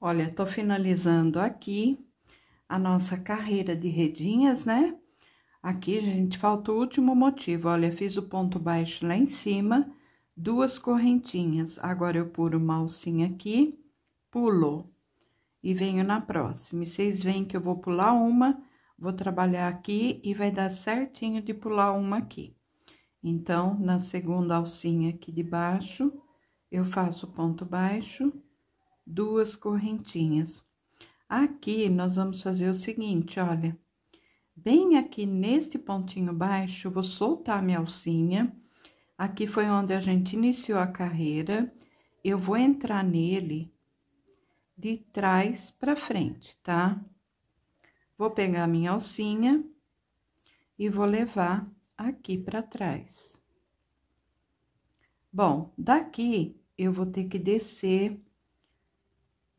Olha, tô finalizando aqui a nossa carreira de redinhas, né? Aqui, gente, falta o último motivo. Olha, fiz o ponto baixo lá em cima, duas correntinhas. Agora, eu puro uma alcinha aqui, pulo e venho na próxima. E vocês veem que eu vou pular uma, vou trabalhar aqui e vai dar certinho de pular uma aqui. Então, na segunda alcinha aqui de baixo, eu faço ponto baixo duas correntinhas. Aqui, nós vamos fazer o seguinte, olha. Bem aqui neste pontinho baixo, vou soltar minha alcinha. Aqui foi onde a gente iniciou a carreira. Eu vou entrar nele de trás para frente, tá? Vou pegar minha alcinha e vou levar aqui para trás. Bom, daqui eu vou ter que descer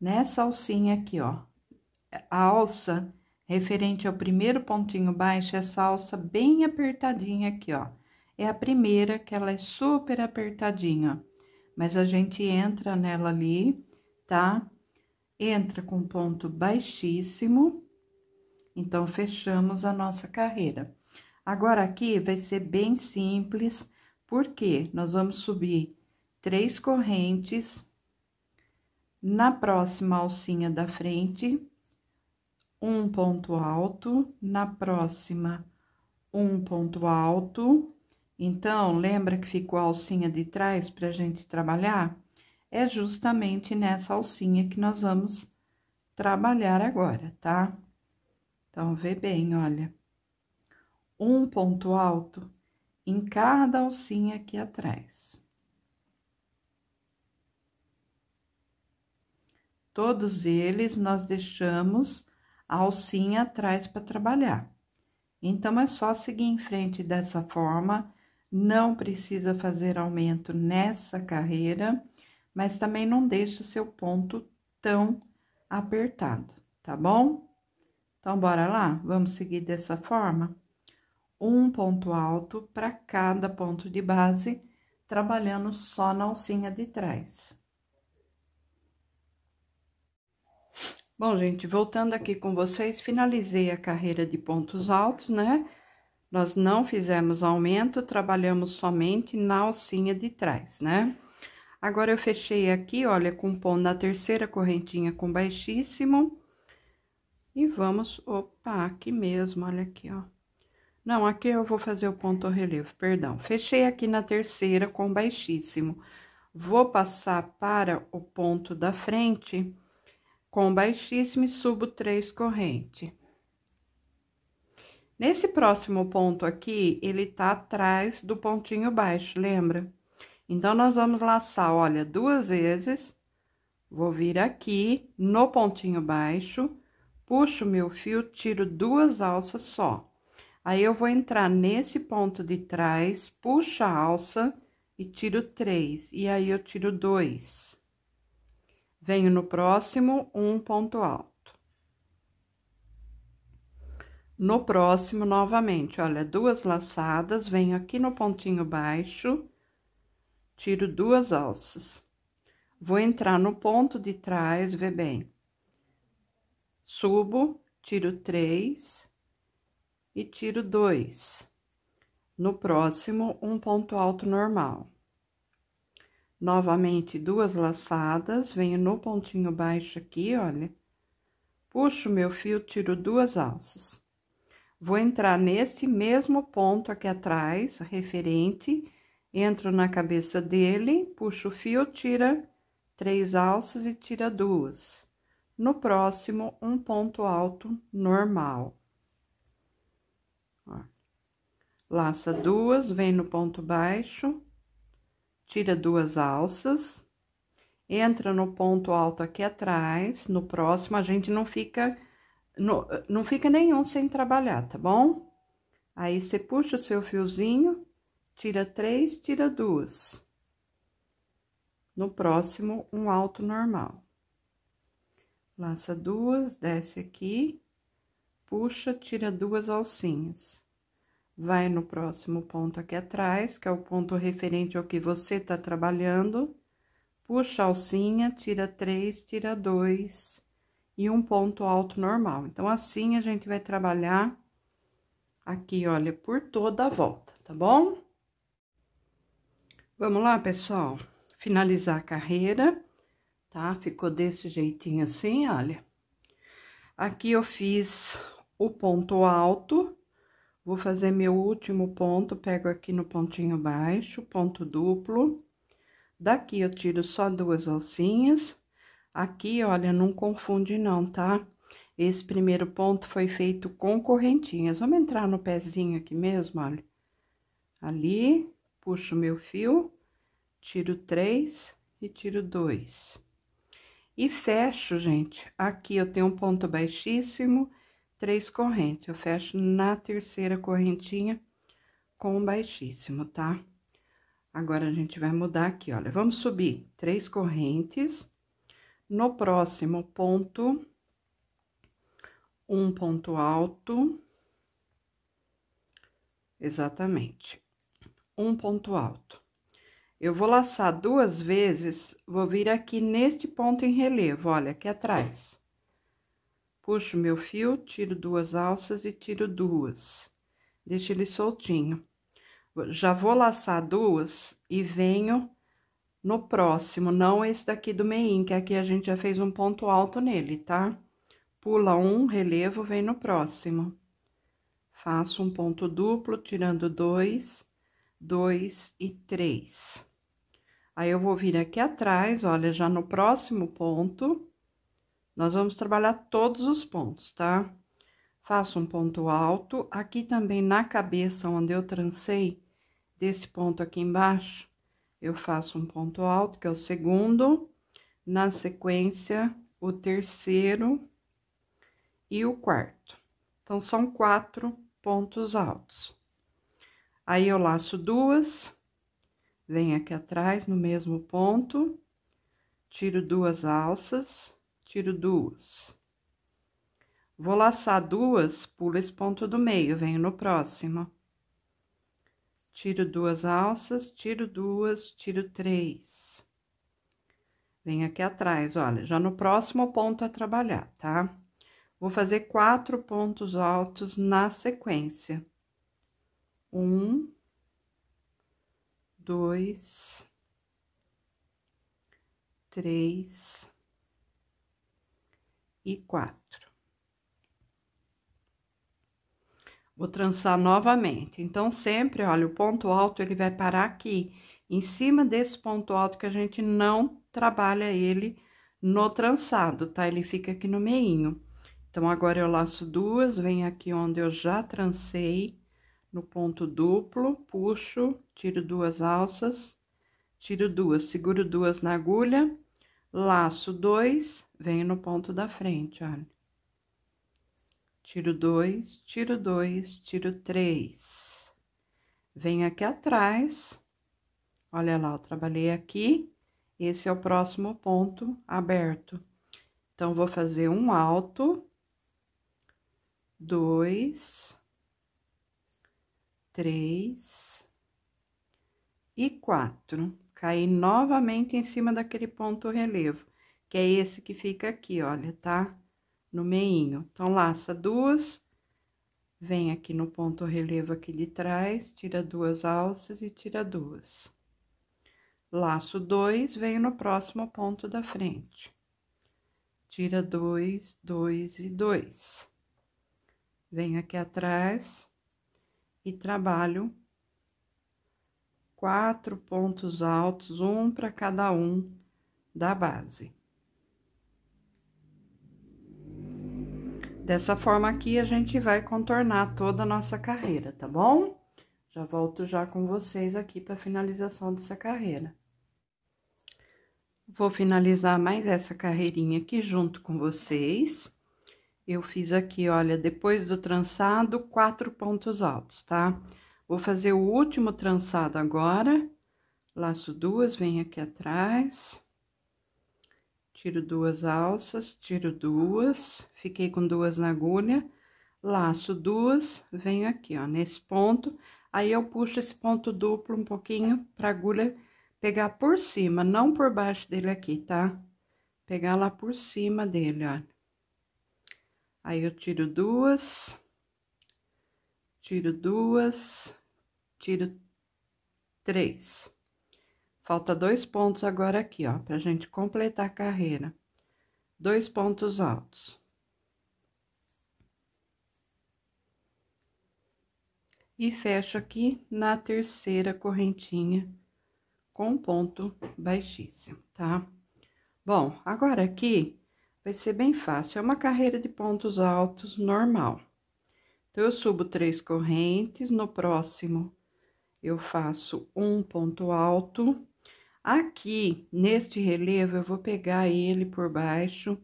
nessa alcinha aqui, ó. A alça referente ao primeiro pontinho baixo, essa alça bem apertadinha aqui, ó. É a primeira que ela é super apertadinha, mas a gente entra nela ali, tá? Entra com ponto baixíssimo, então fechamos a nossa carreira. Agora aqui vai ser bem simples, porque nós vamos subir três correntes na próxima alcinha da frente, um ponto alto, na próxima, um ponto alto. Então, lembra que ficou a alcinha de trás para a gente trabalhar? É justamente nessa alcinha que nós vamos trabalhar agora, tá? Então, vê bem, olha. Um ponto alto em cada alcinha aqui atrás. Todos eles nós deixamos a alcinha atrás para trabalhar. Então, é só seguir em frente dessa forma, não precisa fazer aumento nessa carreira, mas também não deixa seu ponto tão apertado, tá bom? Então, bora lá? Vamos seguir dessa forma? Um ponto alto para cada ponto de base, trabalhando só na alcinha de trás. Bom, gente, voltando aqui com vocês, finalizei a carreira de pontos altos, né? Nós não fizemos aumento, trabalhamos somente na alcinha de trás, né? Agora, eu fechei aqui, olha, com ponto na terceira correntinha com baixíssimo. E vamos, opa, aqui mesmo, olha aqui, ó. Não, aqui eu vou fazer o ponto relevo, perdão. Fechei aqui na terceira com baixíssimo. Vou passar para o ponto da frente com baixíssimo e subo três corrente. Nesse próximo ponto aqui, ele tá atrás do pontinho baixo, lembra? Então, nós vamos laçar, olha, duas vezes, vou vir aqui no pontinho baixo, puxo meu fio, tiro duas alças só. Aí, eu vou entrar nesse ponto de trás, puxo a alça e tiro três, e aí eu tiro dois. Venho no próximo um ponto alto. No próximo, novamente, olha, duas laçadas, venho aqui no pontinho baixo, tiro duas alças. Vou entrar no ponto de trás, vê bem. Subo, tiro três e tiro dois. No próximo, um ponto alto normal. Novamente, duas laçadas, venho no pontinho baixo aqui, olha. Puxo meu fio, tiro duas alças. Vou entrar neste mesmo ponto aqui atrás, referente, entro na cabeça dele, puxo o fio, tira três alças e tira duas. No próximo, um ponto alto normal. Ó. Laça duas, vem no ponto baixo, tira duas alças, entra no ponto alto aqui atrás, no próximo a gente não fica, no, não fica nenhum sem trabalhar, tá bom? Aí, você puxa o seu fiozinho, tira três, tira duas. No próximo, um alto normal. Laça duas, desce aqui, puxa, tira duas alcinhas vai no próximo ponto aqui atrás, que é o ponto referente ao que você tá trabalhando, puxa a alcinha, tira três, tira dois e um ponto alto normal. Então, assim a gente vai trabalhar aqui, olha, por toda a volta, tá bom? Vamos lá, pessoal, finalizar a carreira, tá? Ficou desse jeitinho assim, olha. Aqui eu fiz o ponto alto, Vou fazer meu último ponto, pego aqui no pontinho baixo, ponto duplo. Daqui eu tiro só duas alcinhas. Aqui, olha, não confunde não, tá? Esse primeiro ponto foi feito com correntinhas. Vamos entrar no pezinho aqui mesmo, olha. Ali, puxo meu fio, tiro três e tiro dois. E fecho, gente. Aqui eu tenho um ponto baixíssimo três correntes. Eu fecho na terceira correntinha com um baixíssimo, tá? Agora, a gente vai mudar aqui, olha. Vamos subir três correntes. No próximo ponto, um ponto alto. Exatamente. Um ponto alto. Eu vou laçar duas vezes, vou vir aqui neste ponto em relevo, olha, aqui atrás. Puxo meu fio, tiro duas alças e tiro duas. Deixo ele soltinho. Já vou laçar duas e venho no próximo, não esse daqui do meio, que aqui a gente já fez um ponto alto nele, tá? Pula um, relevo, vem no próximo. Faço um ponto duplo, tirando dois, dois e três. Aí, eu vou vir aqui atrás, olha, já no próximo ponto, nós vamos trabalhar todos os pontos, tá? Faço um ponto alto, aqui também na cabeça onde eu trancei, desse ponto aqui embaixo, eu faço um ponto alto, que é o segundo, na sequência, o terceiro e o quarto. Então, são quatro pontos altos. Aí, eu laço duas, venho aqui atrás no mesmo ponto, tiro duas alças tiro duas. Vou laçar duas, pulo esse ponto do meio, venho no próximo. Tiro duas alças, tiro duas, tiro três. Venho aqui atrás, olha, já no próximo ponto a trabalhar, tá? Vou fazer quatro pontos altos na sequência. Um, dois, três, e quatro. Vou trançar novamente. Então, sempre, olha, o ponto alto, ele vai parar aqui. Em cima desse ponto alto que a gente não trabalha ele no trançado, tá? Ele fica aqui no meinho. Então, agora eu laço duas, venho aqui onde eu já trancei, no ponto duplo, puxo, tiro duas alças, tiro duas, seguro duas na agulha, laço dois, venho no ponto da frente, olha. Tiro dois, tiro dois, tiro três. Venho aqui atrás, olha lá, eu trabalhei aqui, esse é o próximo ponto aberto. Então, vou fazer um alto, dois, três e quatro. Caí novamente em cima daquele ponto relevo que é esse que fica aqui, olha, tá? No meinho. Então, laça duas, vem aqui no ponto relevo aqui de trás, tira duas alças e tira duas. Laço dois, venho no próximo ponto da frente. Tira dois, dois e dois. Venho aqui atrás e trabalho quatro pontos altos, um para cada um da base. Dessa forma aqui, a gente vai contornar toda a nossa carreira, tá bom? Já volto já com vocês aqui para finalização dessa carreira. Vou finalizar mais essa carreirinha aqui junto com vocês. Eu fiz aqui, olha, depois do trançado, quatro pontos altos, tá? Vou fazer o último trançado agora. Laço duas, venho aqui atrás tiro duas alças, tiro duas, fiquei com duas na agulha, laço duas, venho aqui, ó, nesse ponto, aí eu puxo esse ponto duplo um pouquinho pra agulha pegar por cima, não por baixo dele aqui, tá? Pegar lá por cima dele, ó. Aí eu tiro duas, tiro duas, tiro três. Falta dois pontos agora aqui, ó, pra gente completar a carreira. Dois pontos altos. E fecho aqui na terceira correntinha com ponto baixíssimo, tá? Bom, agora aqui vai ser bem fácil, é uma carreira de pontos altos normal. Então, eu subo três correntes, no próximo eu faço um ponto alto Aqui, neste relevo, eu vou pegar ele por baixo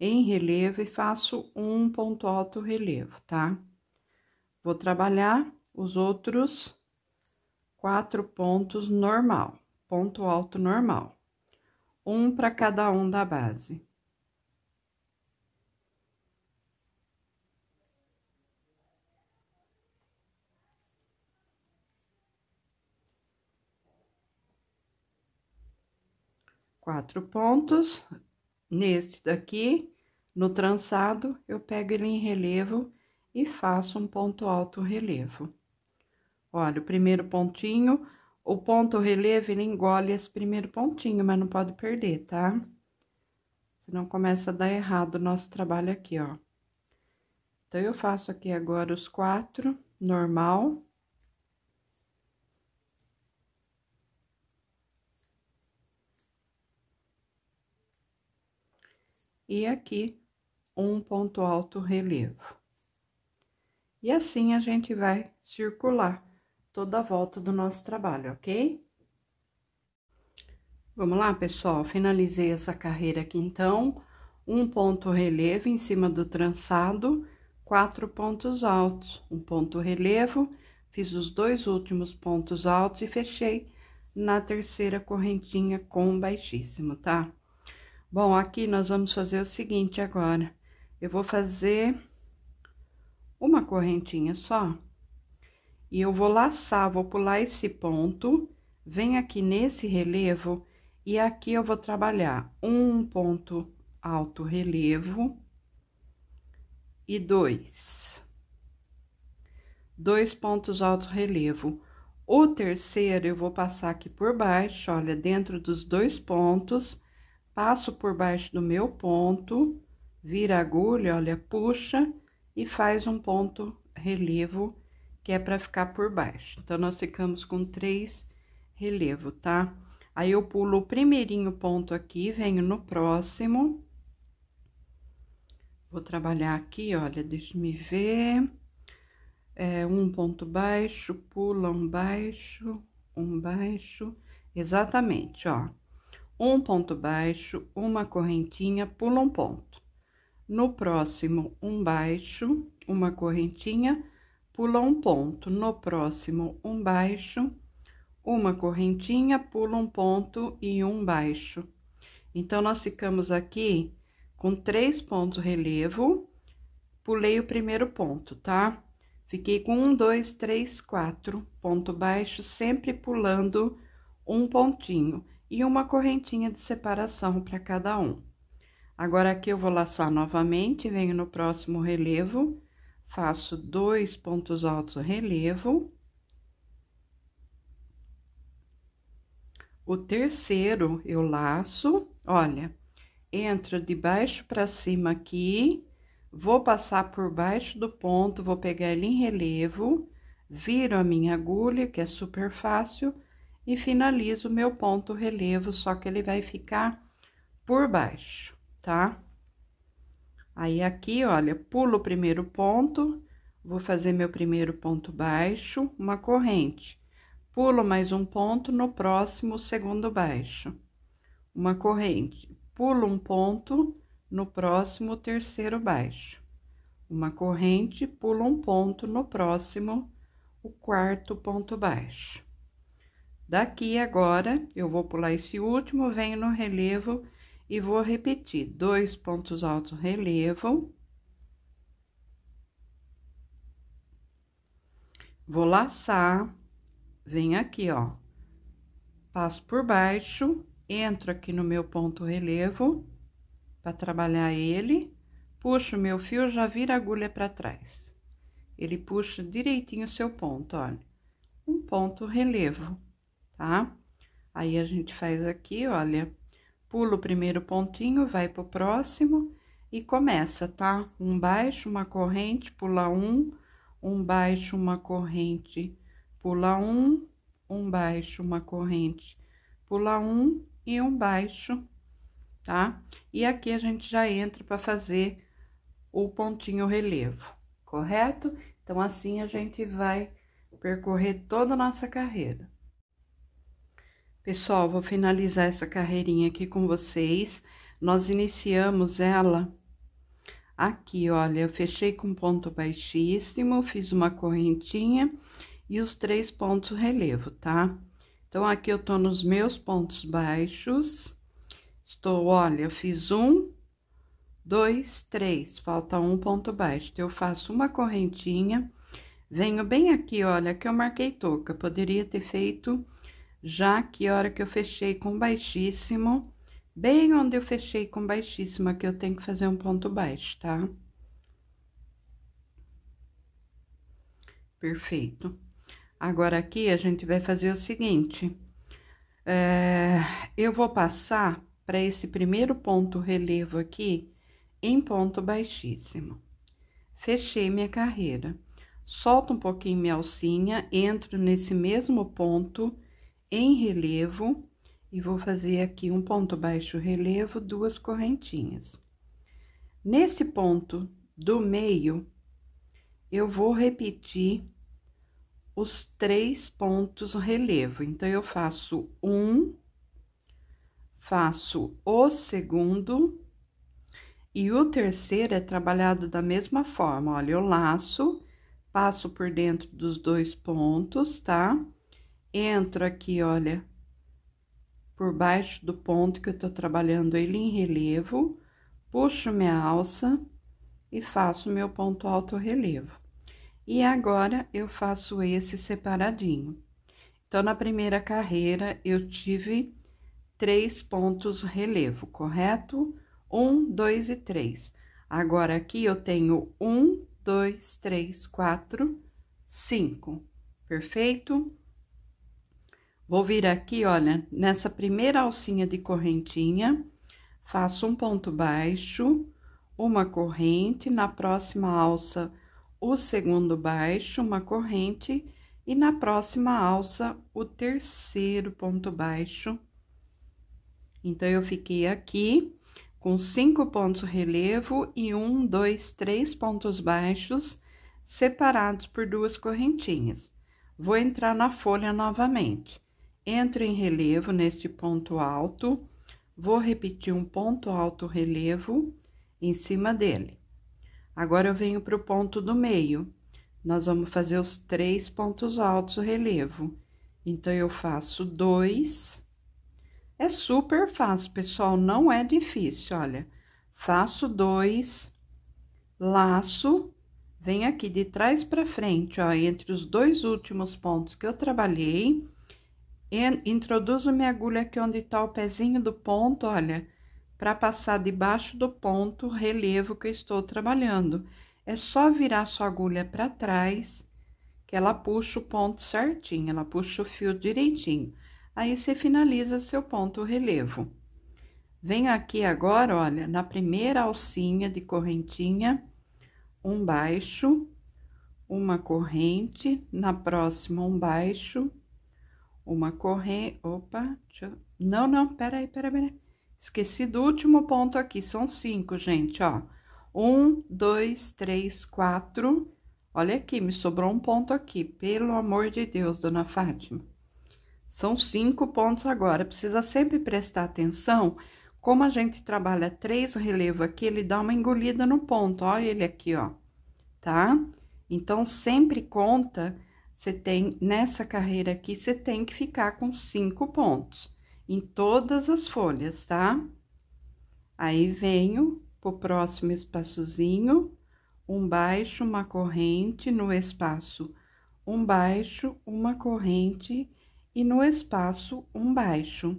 em relevo e faço um ponto alto relevo, tá? Vou trabalhar os outros quatro pontos normal, ponto alto normal. Um para cada um da base. quatro pontos. Neste daqui, no trançado, eu pego ele em relevo e faço um ponto alto relevo. Olha, o primeiro pontinho, o ponto relevo, ele engole esse primeiro pontinho, mas não pode perder, tá? Senão começa a dar errado o nosso trabalho aqui, ó. Então, eu faço aqui agora os quatro, normal. e aqui um ponto alto relevo. E assim a gente vai circular toda a volta do nosso trabalho, ok? Vamos lá, pessoal, finalizei essa carreira aqui então, um ponto relevo em cima do trançado, quatro pontos altos, um ponto relevo, fiz os dois últimos pontos altos e fechei na terceira correntinha com baixíssimo, tá? Bom, aqui nós vamos fazer o seguinte agora. Eu vou fazer uma correntinha só. E eu vou laçar, vou pular esse ponto, vem aqui nesse relevo, e aqui eu vou trabalhar um ponto alto relevo e dois. Dois pontos alto relevo. O terceiro eu vou passar aqui por baixo, olha, dentro dos dois pontos passo por baixo do meu ponto, vira a agulha, olha, puxa e faz um ponto relevo, que é para ficar por baixo. Então, nós ficamos com três relevo, tá? Aí, eu pulo o primeirinho ponto aqui, venho no próximo. Vou trabalhar aqui, olha, deixa me ver. É, um ponto baixo, pula um baixo, um baixo, exatamente, ó um ponto baixo, uma correntinha, pula um ponto. No próximo, um baixo, uma correntinha, pula um ponto. No próximo, um baixo, uma correntinha, pula um ponto e um baixo. Então, nós ficamos aqui com três pontos relevo, pulei o primeiro ponto, tá? Fiquei com um, dois, três, quatro, ponto baixo, sempre pulando um pontinho e uma correntinha de separação para cada um. Agora, aqui eu vou laçar novamente, venho no próximo relevo, faço dois pontos altos relevo. O terceiro, eu laço, olha, entro de baixo para cima aqui, vou passar por baixo do ponto, vou pegar ele em relevo, viro a minha agulha, que é super fácil, e finalizo meu ponto relevo, só que ele vai ficar por baixo, tá? Aí, aqui, olha, pulo o primeiro ponto, vou fazer meu primeiro ponto baixo, uma corrente. Pulo mais um ponto no próximo segundo baixo, uma corrente. Pulo um ponto no próximo terceiro baixo, uma corrente. Pulo um ponto no próximo, o quarto ponto baixo. Daqui agora, eu vou pular esse último, venho no relevo e vou repetir dois pontos altos relevo. Vou laçar, venho aqui, ó, passo por baixo, entro aqui no meu ponto relevo para trabalhar ele, puxo meu fio, já vira a agulha para trás. Ele puxa direitinho o seu ponto, olha. Um ponto relevo tá? Aí a gente faz aqui, olha, pula o primeiro pontinho, vai pro próximo e começa, tá? Um baixo, uma corrente, pula um, um baixo, uma corrente, pula um, um baixo, uma corrente, pula um e um baixo, tá? E aqui a gente já entra para fazer o pontinho relevo, correto? Então, assim a gente vai percorrer toda a nossa carreira. Pessoal, vou finalizar essa carreirinha aqui com vocês. Nós iniciamos ela aqui, olha, eu fechei com ponto baixíssimo, fiz uma correntinha e os três pontos relevo, tá? Então, aqui eu tô nos meus pontos baixos. Estou, olha, eu fiz um, dois, três, falta um ponto baixo. Então, eu faço uma correntinha, venho bem aqui, olha, que eu marquei touca. Poderia ter feito já que a hora que eu fechei com baixíssimo, bem onde eu fechei com baixíssimo, aqui eu tenho que fazer um ponto baixo, tá? Perfeito. Agora, aqui, a gente vai fazer o seguinte. É, eu vou passar para esse primeiro ponto relevo aqui em ponto baixíssimo. Fechei minha carreira. Solto um pouquinho minha alcinha, entro nesse mesmo ponto em relevo e vou fazer aqui um ponto baixo relevo, duas correntinhas. Nesse ponto do meio, eu vou repetir os três pontos relevo. Então, eu faço um, faço o segundo e o terceiro é trabalhado da mesma forma. Olha, eu laço, passo por dentro dos dois pontos, tá? Tá? entro aqui, olha, por baixo do ponto que eu tô trabalhando ele em relevo, puxo minha alça e faço meu ponto alto relevo. E agora, eu faço esse separadinho. Então, na primeira carreira, eu tive três pontos relevo, correto? Um, dois e três. Agora, aqui eu tenho um, dois, três, quatro, cinco, perfeito? Vou vir aqui, olha, nessa primeira alcinha de correntinha, faço um ponto baixo, uma corrente, na próxima alça, o segundo baixo, uma corrente, e na próxima alça, o terceiro ponto baixo. Então, eu fiquei aqui com cinco pontos relevo e um, dois, três pontos baixos separados por duas correntinhas. Vou entrar na folha novamente entro em relevo neste ponto alto, vou repetir um ponto alto relevo em cima dele. Agora, eu venho para o ponto do meio, nós vamos fazer os três pontos altos relevo. Então, eu faço dois. É super fácil, pessoal, não é difícil, olha. Faço dois, laço, vem aqui de trás para frente, ó, entre os dois últimos pontos que eu trabalhei introduzo minha agulha aqui onde está o pezinho do ponto, olha, para passar debaixo do ponto relevo que eu estou trabalhando. É só virar sua agulha para trás, que ela puxa o ponto certinho, ela puxa o fio direitinho. Aí, você finaliza seu ponto relevo. Venho aqui agora, olha, na primeira alcinha de correntinha, um baixo, uma corrente, na próxima um baixo, uma corrente. Opa, eu... não, não, peraí, peraí, peraí. Esqueci do último ponto aqui, são cinco, gente, ó. Um, dois, três, quatro. Olha aqui, me sobrou um ponto aqui, pelo amor de Deus, dona Fátima. São cinco pontos agora, precisa sempre prestar atenção. Como a gente trabalha três relevos aqui, ele dá uma engolida no ponto, olha ele aqui, ó, tá? Então, sempre conta você tem, nessa carreira aqui, você tem que ficar com cinco pontos em todas as folhas, tá? Aí, venho pro próximo espaçozinho, um baixo, uma corrente, no espaço um baixo, uma corrente e no espaço um baixo.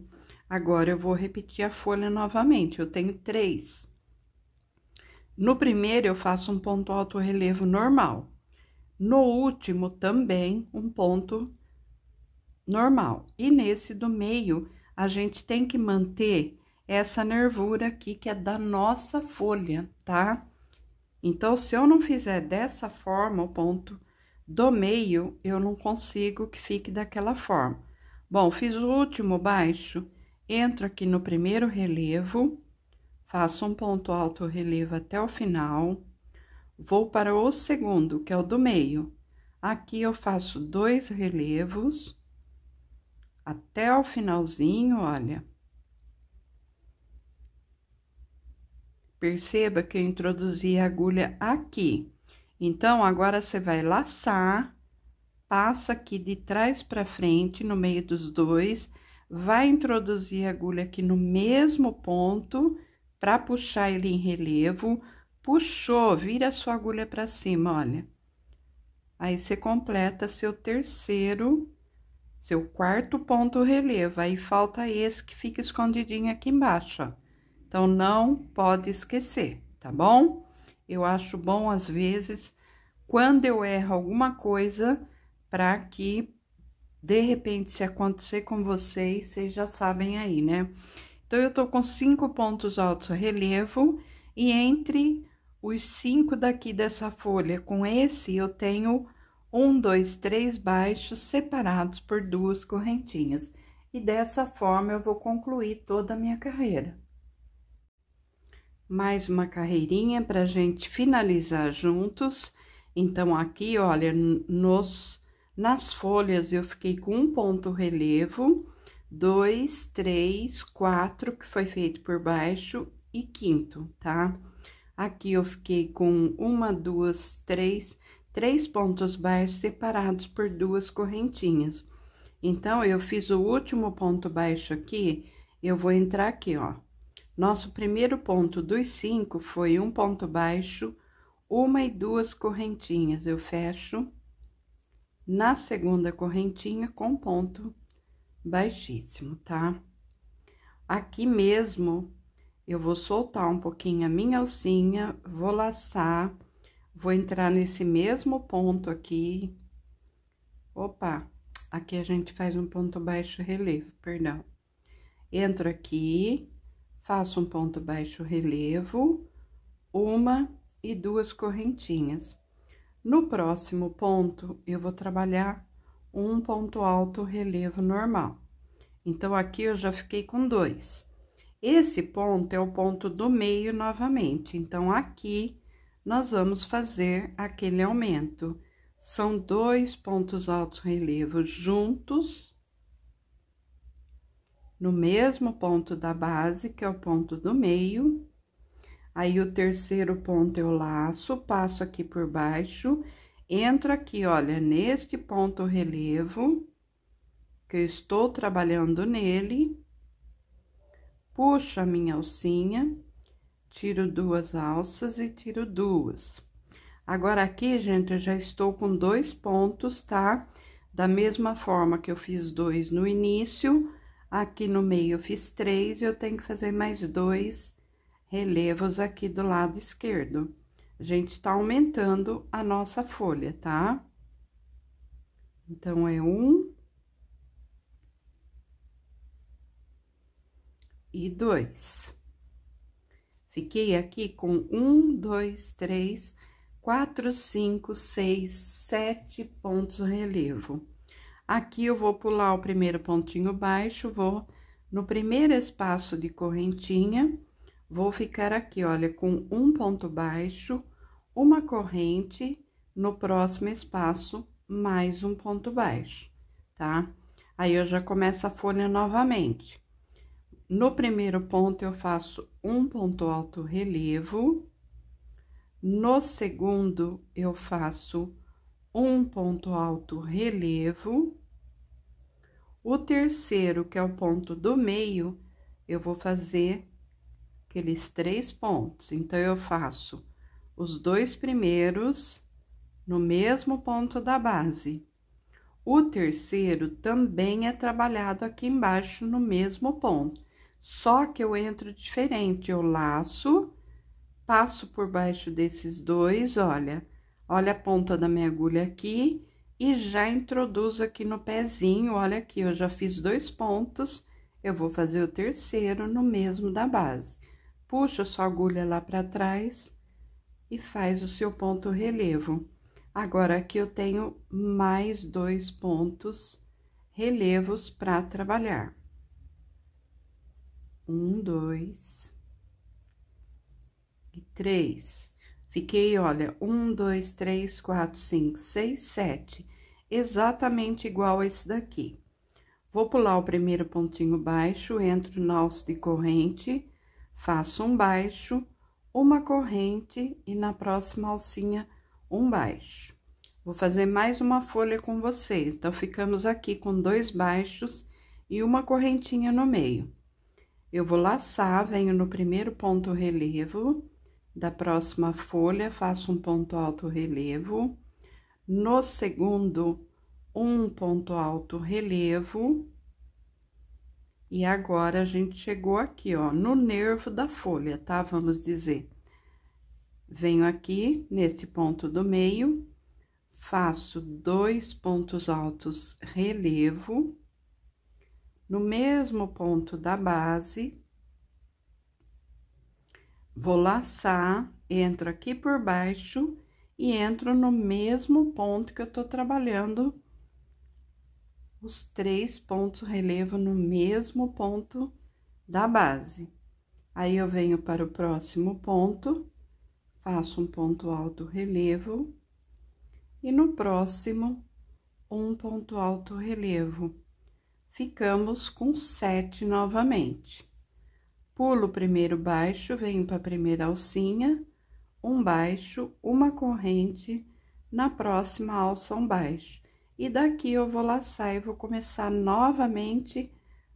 Agora, eu vou repetir a folha novamente, eu tenho três. No primeiro, eu faço um ponto alto relevo normal. No último, também um ponto normal. E nesse do meio, a gente tem que manter essa nervura aqui, que é da nossa folha, tá? Então, se eu não fizer dessa forma o ponto do meio, eu não consigo que fique daquela forma. Bom, fiz o último baixo, entro aqui no primeiro relevo, faço um ponto alto relevo até o final Vou para o segundo, que é o do meio. Aqui eu faço dois relevos até o finalzinho, olha. Perceba que eu introduzi a agulha aqui. Então, agora você vai laçar, passa aqui de trás para frente, no meio dos dois, vai introduzir a agulha aqui no mesmo ponto, para puxar ele em relevo, puxou, vira a sua agulha para cima, olha. Aí você completa seu terceiro, seu quarto ponto relevo. Aí falta esse que fica escondidinho aqui embaixo, ó. Então, não pode esquecer, tá bom? Eu acho bom, às vezes, quando eu erro alguma coisa, para que, de repente, se acontecer com vocês, vocês já sabem aí, né? Então, eu tô com cinco pontos altos relevo, e entre os cinco daqui dessa folha. Com esse, eu tenho um, dois, três baixos separados por duas correntinhas. E dessa forma, eu vou concluir toda a minha carreira. Mais uma carreirinha para gente finalizar juntos. Então, aqui, olha, nos, nas folhas eu fiquei com um ponto relevo, dois, três, quatro, que foi feito por baixo, e quinto, tá? Aqui eu fiquei com uma, duas, três, três pontos baixos separados por duas correntinhas. Então, eu fiz o último ponto baixo aqui, eu vou entrar aqui, ó. Nosso primeiro ponto dos cinco foi um ponto baixo, uma e duas correntinhas. Eu fecho na segunda correntinha com ponto baixíssimo, tá? Aqui mesmo, eu vou soltar um pouquinho a minha alcinha, vou laçar, vou entrar nesse mesmo ponto aqui. Opa, aqui a gente faz um ponto baixo relevo, perdão. Entro aqui, faço um ponto baixo relevo, uma e duas correntinhas. No próximo ponto, eu vou trabalhar um ponto alto relevo normal. Então, aqui eu já fiquei com dois. Esse ponto é o ponto do meio novamente, então, aqui nós vamos fazer aquele aumento. São dois pontos altos relevos juntos, no mesmo ponto da base, que é o ponto do meio. Aí, o terceiro ponto eu é laço, passo aqui por baixo, entro aqui, olha, neste ponto relevo, que eu estou trabalhando nele, puxo a minha alcinha, tiro duas alças e tiro duas. Agora, aqui, gente, eu já estou com dois pontos, tá? Da mesma forma que eu fiz dois no início, aqui no meio eu fiz três, e eu tenho que fazer mais dois relevos aqui do lado esquerdo. A gente tá aumentando a nossa folha, tá? Então, é um, e dois. Fiquei aqui com um, dois, três, quatro, cinco, seis, sete pontos relevo. Aqui eu vou pular o primeiro pontinho baixo, vou no primeiro espaço de correntinha, vou ficar aqui, olha, com um ponto baixo, uma corrente, no próximo espaço, mais um ponto baixo, tá? Aí eu já começo a folha novamente. No primeiro ponto, eu faço um ponto alto relevo. No segundo, eu faço um ponto alto relevo. O terceiro, que é o ponto do meio, eu vou fazer aqueles três pontos. Então, eu faço os dois primeiros no mesmo ponto da base. O terceiro também é trabalhado aqui embaixo no mesmo ponto. Só que eu entro diferente, eu laço, passo por baixo desses dois, olha, olha a ponta da minha agulha aqui e já introduzo aqui no pezinho, olha aqui, eu já fiz dois pontos, eu vou fazer o terceiro no mesmo da base. Puxa sua agulha lá para trás e faz o seu ponto relevo. Agora, aqui eu tenho mais dois pontos relevos para trabalhar. Um, dois e três. Fiquei, olha, um, dois, três, quatro, cinco, seis, sete, exatamente igual a esse daqui. Vou pular o primeiro pontinho baixo, entro no alço de corrente, faço um baixo, uma corrente e na próxima alcinha um baixo. Vou fazer mais uma folha com vocês, então ficamos aqui com dois baixos e uma correntinha no meio. Eu vou laçar, venho no primeiro ponto relevo, da próxima folha faço um ponto alto relevo, no segundo um ponto alto relevo, e agora a gente chegou aqui, ó, no nervo da folha, tá? Vamos dizer. Venho aqui neste ponto do meio, faço dois pontos altos relevo, no mesmo ponto da base, vou laçar, entro aqui por baixo e entro no mesmo ponto que eu tô trabalhando os três pontos relevo no mesmo ponto da base. Aí, eu venho para o próximo ponto, faço um ponto alto relevo, e no próximo, um ponto alto relevo ficamos com sete novamente. Pulo o primeiro baixo, venho para a primeira alcinha, um baixo, uma corrente, na próxima alça um baixo. E daqui eu vou laçar e vou começar novamente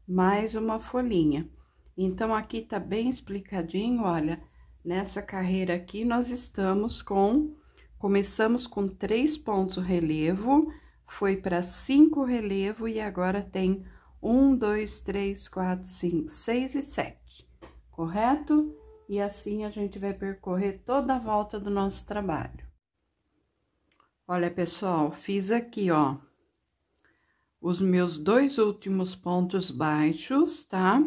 mais uma folhinha. Então, aqui tá bem explicadinho, olha, nessa carreira aqui nós estamos com... Começamos com três pontos relevo, foi para cinco relevo e agora tem um, dois, três, quatro, cinco, seis e sete, correto? E assim a gente vai percorrer toda a volta do nosso trabalho. Olha, pessoal, fiz aqui, ó, os meus dois últimos pontos baixos, tá?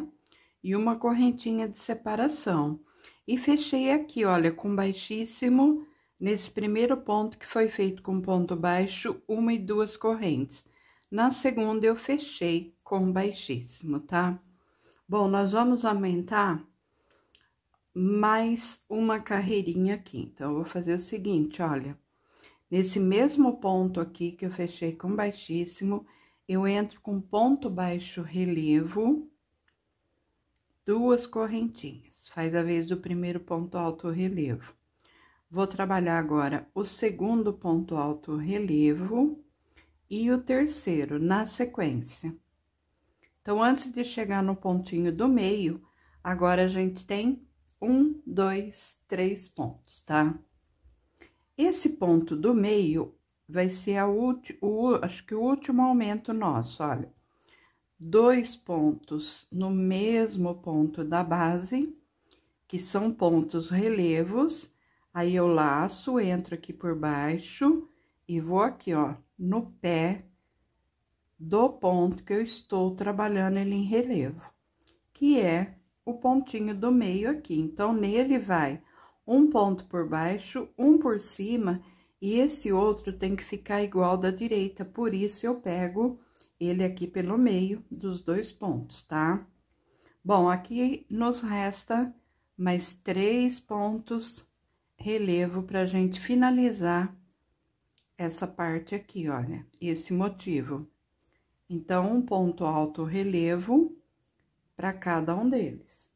E uma correntinha de separação. E fechei aqui, olha, com baixíssimo, nesse primeiro ponto que foi feito com ponto baixo, uma e duas correntes. Na segunda, eu fechei com baixíssimo, tá? Bom, nós vamos aumentar mais uma carreirinha aqui. Então, eu vou fazer o seguinte, olha. Nesse mesmo ponto aqui que eu fechei com baixíssimo, eu entro com ponto baixo relevo, duas correntinhas. Faz a vez do primeiro ponto alto relevo. Vou trabalhar agora o segundo ponto alto relevo e o terceiro na sequência. Então, antes de chegar no pontinho do meio, agora a gente tem um, dois, três pontos, tá? Esse ponto do meio vai ser a o, acho que o último aumento nosso, olha. Dois pontos no mesmo ponto da base, que são pontos relevos, aí eu laço, entro aqui por baixo e vou aqui, ó, no pé do ponto que eu estou trabalhando ele em relevo, que é o pontinho do meio aqui. Então, nele vai um ponto por baixo, um por cima, e esse outro tem que ficar igual da direita, por isso eu pego ele aqui pelo meio dos dois pontos, tá? Bom, aqui nos resta mais três pontos relevo para gente finalizar essa parte aqui, olha, esse motivo. Então, um ponto alto relevo para cada um deles.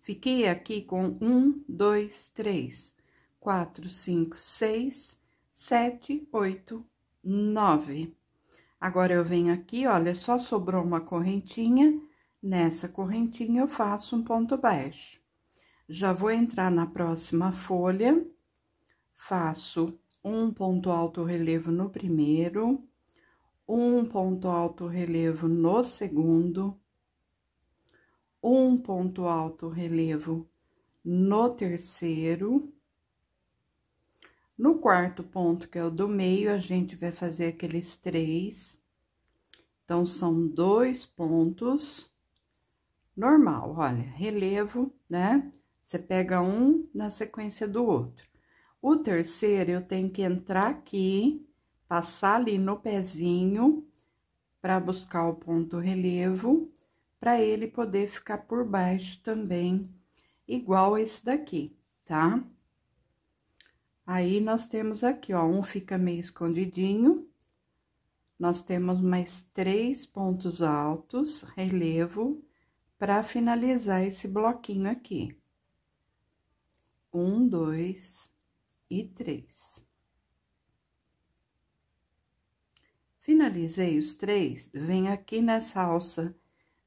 Fiquei aqui com um, dois, três, quatro, cinco, seis, sete, oito, nove. Agora, eu venho aqui, olha, só sobrou uma correntinha. Nessa correntinha, eu faço um ponto baixo. Já vou entrar na próxima folha, faço um ponto alto relevo no primeiro, um ponto alto relevo no segundo, um ponto alto relevo no terceiro. No quarto ponto, que é o do meio, a gente vai fazer aqueles três. Então, são dois pontos normal, olha, relevo, né? Você pega um na sequência do outro. O terceiro, eu tenho que entrar aqui, passar ali no pezinho, para buscar o ponto relevo, para ele poder ficar por baixo também, igual esse daqui, tá? Aí, nós temos aqui, ó, um fica meio escondidinho, nós temos mais três pontos altos, relevo, para finalizar esse bloquinho aqui um, dois e três. Finalizei os três, venho aqui nessa alça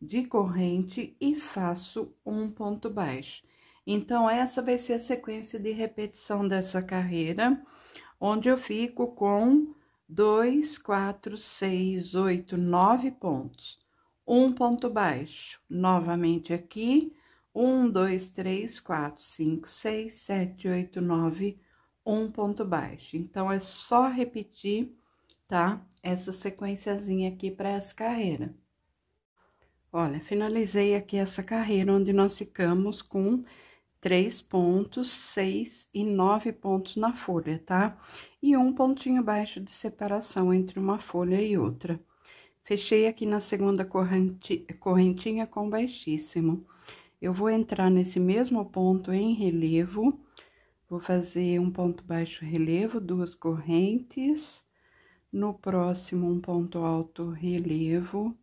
de corrente e faço um ponto baixo. Então, essa vai ser a sequência de repetição dessa carreira, onde eu fico com dois, quatro, seis, oito, nove pontos. Um ponto baixo, novamente aqui, 1, 2, 3, 4, 5, 6, 7, 8, 9, um ponto baixo. Então, é só repetir, tá? Essa sequenciazinha aqui para essa carreira. Olha, finalizei aqui essa carreira, onde nós ficamos com três pontos, seis e nove pontos na folha, tá? E um pontinho baixo de separação entre uma folha e outra. Fechei aqui na segunda corrente, correntinha com baixíssimo. Eu vou entrar nesse mesmo ponto em relevo, vou fazer um ponto baixo relevo, duas correntes, no próximo um ponto alto relevo,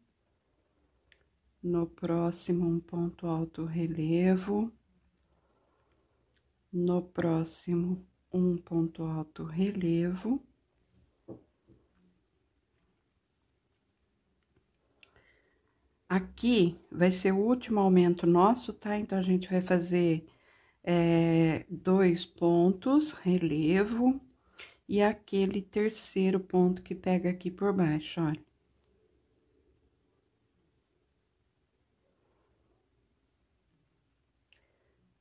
no próximo um ponto alto relevo, no próximo um ponto alto relevo Aqui vai ser o último aumento nosso, tá? Então, a gente vai fazer é, dois pontos, relevo, e aquele terceiro ponto que pega aqui por baixo, olha.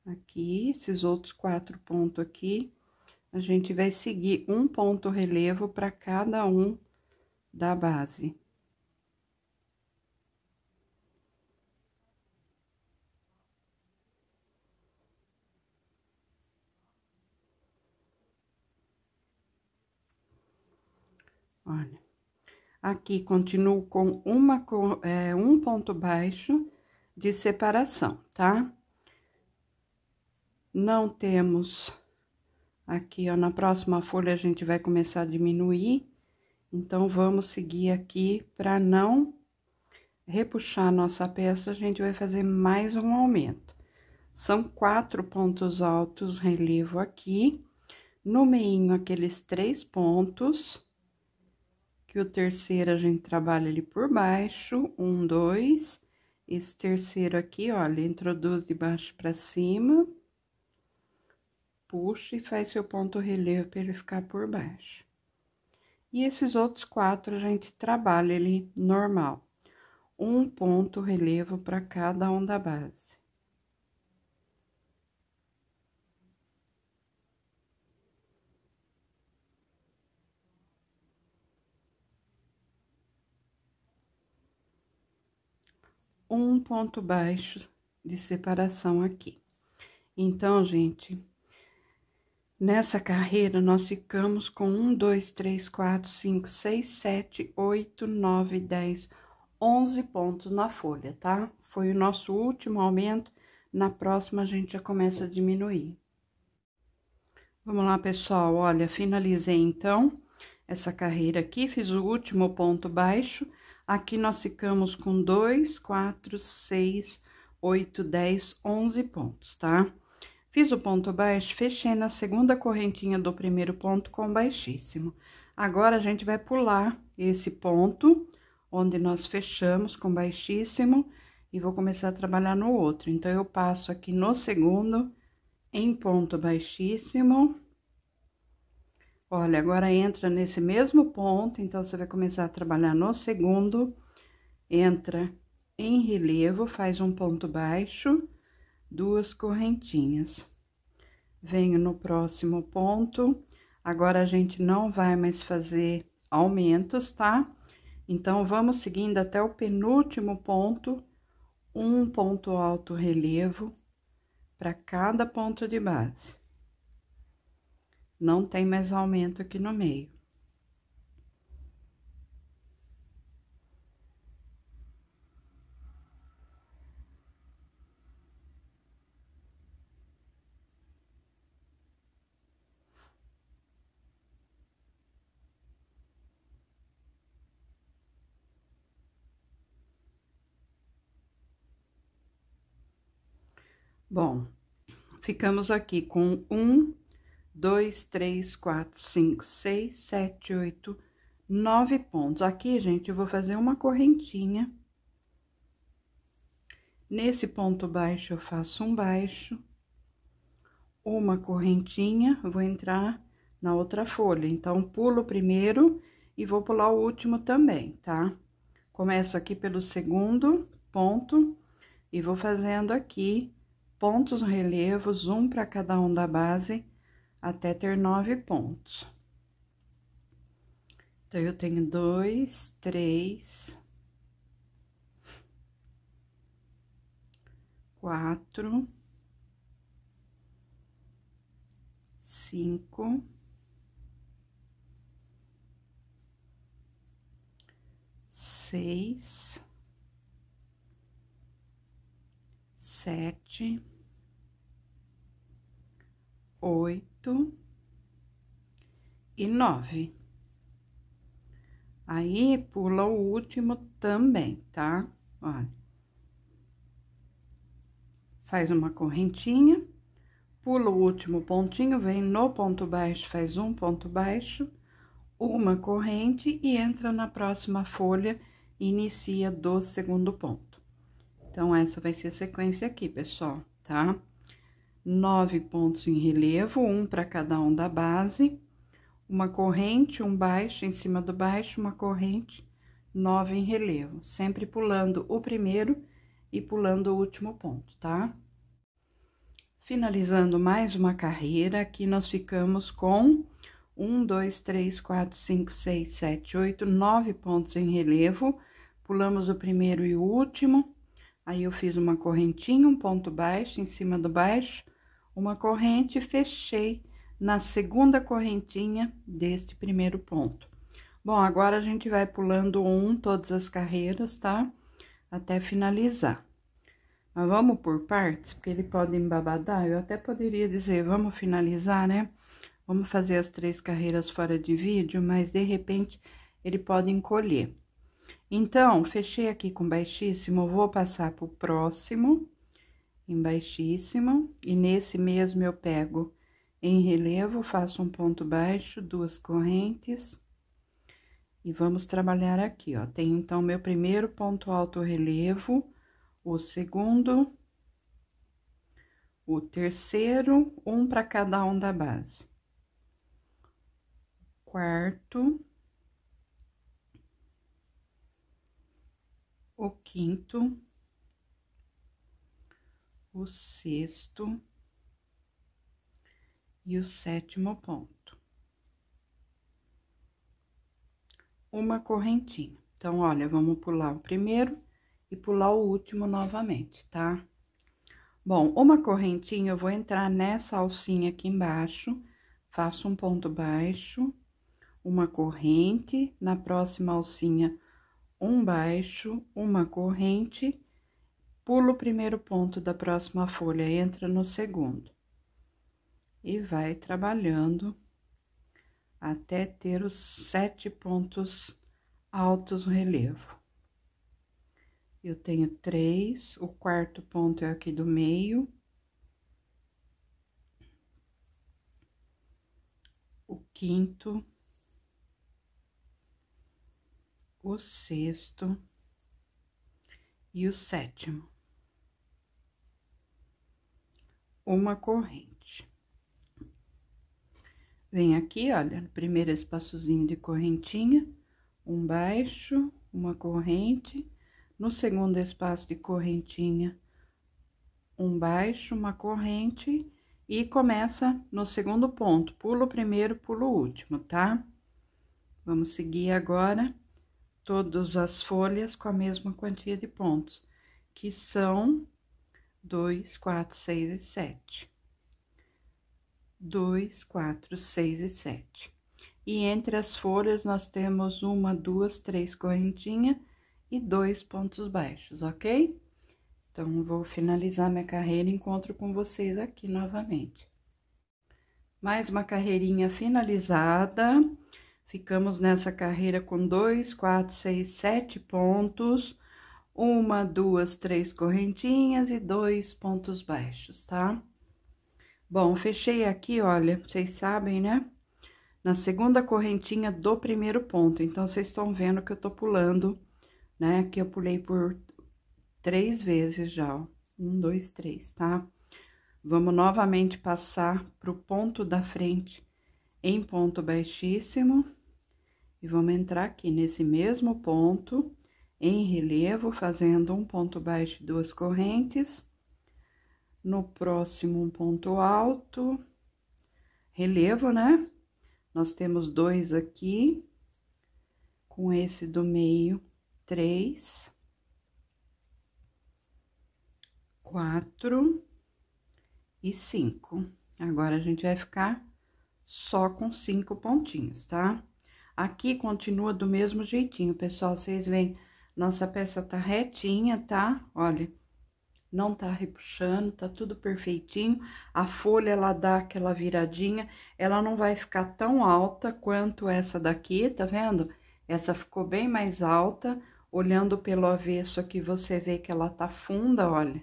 Aqui, esses outros quatro pontos aqui, a gente vai seguir um ponto relevo para cada um da base. Aqui continuo com uma é, um ponto baixo de separação, tá? Não temos aqui, ó, na próxima folha a gente vai começar a diminuir. Então, vamos seguir aqui para não repuxar nossa peça, a gente vai fazer mais um aumento. São quatro pontos altos, relevo aqui. No meio aqueles três pontos que o terceiro a gente trabalha ele por baixo, um, dois. Esse terceiro aqui, olha, introduz de baixo para cima, puxa e faz seu ponto relevo para ele ficar por baixo. E esses outros quatro a gente trabalha ele normal, um ponto relevo para cada um da base. um ponto baixo de separação aqui. Então, gente, nessa carreira nós ficamos com um, dois, três, quatro, cinco, seis, sete, oito, nove, dez, onze pontos na folha, tá? Foi o nosso último aumento, na próxima a gente já começa a diminuir. Vamos lá, pessoal, olha, finalizei então essa carreira aqui, fiz o último ponto baixo Aqui nós ficamos com dois, quatro, seis, oito, dez, onze pontos, tá? Fiz o ponto baixo, fechei na segunda correntinha do primeiro ponto com baixíssimo. Agora, a gente vai pular esse ponto, onde nós fechamos com baixíssimo, e vou começar a trabalhar no outro. Então, eu passo aqui no segundo, em ponto baixíssimo Olha, agora entra nesse mesmo ponto, então, você vai começar a trabalhar no segundo, entra em relevo, faz um ponto baixo, duas correntinhas. Venho no próximo ponto, agora a gente não vai mais fazer aumentos, tá? Então, vamos seguindo até o penúltimo ponto, um ponto alto relevo para cada ponto de base não tem mais aumento aqui no meio. Bom, ficamos aqui com um dois, três, quatro, cinco, seis, sete, oito, nove pontos. Aqui, gente, eu vou fazer uma correntinha. Nesse ponto baixo, eu faço um baixo, uma correntinha, vou entrar na outra folha. Então, pulo o primeiro e vou pular o último também, tá? Começo aqui pelo segundo ponto e vou fazendo aqui pontos relevos, um para cada um da base até ter nove pontos. Então, eu tenho dois, três, quatro, cinco, seis, sete, oito oito e nove. Aí, pula o último também, tá? Olha. Faz uma correntinha, pula o último pontinho, vem no ponto baixo, faz um ponto baixo, uma corrente e entra na próxima folha, inicia do segundo ponto. Então, essa vai ser a sequência aqui, pessoal, tá? Tá? nove pontos em relevo, um para cada um da base, uma corrente, um baixo em cima do baixo, uma corrente, nove em relevo, sempre pulando o primeiro e pulando o último ponto, tá? Finalizando mais uma carreira, aqui nós ficamos com um, dois, três, quatro, cinco, seis, sete, oito, nove pontos em relevo, pulamos o primeiro e o último, aí eu fiz uma correntinha, um ponto baixo em cima do baixo, uma corrente e fechei na segunda correntinha deste primeiro ponto. Bom, agora a gente vai pulando um, todas as carreiras, tá? Até finalizar. Mas vamos por partes, porque ele pode embabadar. Eu até poderia dizer, vamos finalizar, né? Vamos fazer as três carreiras fora de vídeo, mas de repente ele pode encolher. Então, fechei aqui com baixíssimo, vou passar pro próximo em baixíssima, e nesse mesmo eu pego em relevo, faço um ponto baixo, duas correntes, e vamos trabalhar aqui, ó. Tem então meu primeiro ponto alto relevo, o segundo, o terceiro, um para cada um da base. Quarto, o quinto, o sexto e o sétimo ponto. Uma correntinha. Então, olha, vamos pular o primeiro e pular o último novamente, tá? Bom, uma correntinha, eu vou entrar nessa alcinha aqui embaixo, faço um ponto baixo, uma corrente, na próxima alcinha, um baixo, uma corrente Pula o primeiro ponto da próxima folha, entra no segundo. E vai trabalhando até ter os sete pontos altos no relevo. Eu tenho três, o quarto ponto é aqui do meio. O quinto. O sexto. E o sétimo. uma corrente. Vem aqui, olha, primeiro espaçozinho de correntinha, um baixo, uma corrente, no segundo espaço de correntinha, um baixo, uma corrente, e começa no segundo ponto, pulo o primeiro, pulo o último, tá? Vamos seguir agora todas as folhas com a mesma quantia de pontos, que são 2, 4, 6 e 7. 2, 4, 6 e 7. E entre as folhas, nós temos uma, duas, três correntinhas e dois pontos baixos, ok? Então, vou finalizar minha carreira e encontro com vocês aqui novamente. Mais uma carreirinha finalizada. Ficamos nessa carreira com dois, quatro, seis, sete pontos uma, duas, três correntinhas e dois pontos baixos, tá? Bom, fechei aqui, olha, vocês sabem, né? Na segunda correntinha do primeiro ponto, então, vocês estão vendo que eu tô pulando, né? Que eu pulei por três vezes já, ó. Um, dois, três, tá? Vamos novamente passar pro ponto da frente em ponto baixíssimo. E vamos entrar aqui nesse mesmo ponto em relevo, fazendo um ponto baixo e duas correntes. No próximo, um ponto alto, relevo, né? Nós temos dois aqui, com esse do meio, três, quatro e cinco. Agora, a gente vai ficar só com cinco pontinhos, tá? Aqui continua do mesmo jeitinho, pessoal, vocês veem nossa peça tá retinha, tá? Olha, não tá repuxando, tá tudo perfeitinho. A folha, ela dá aquela viradinha, ela não vai ficar tão alta quanto essa daqui, tá vendo? Essa ficou bem mais alta. Olhando pelo avesso aqui, você vê que ela tá funda, olha,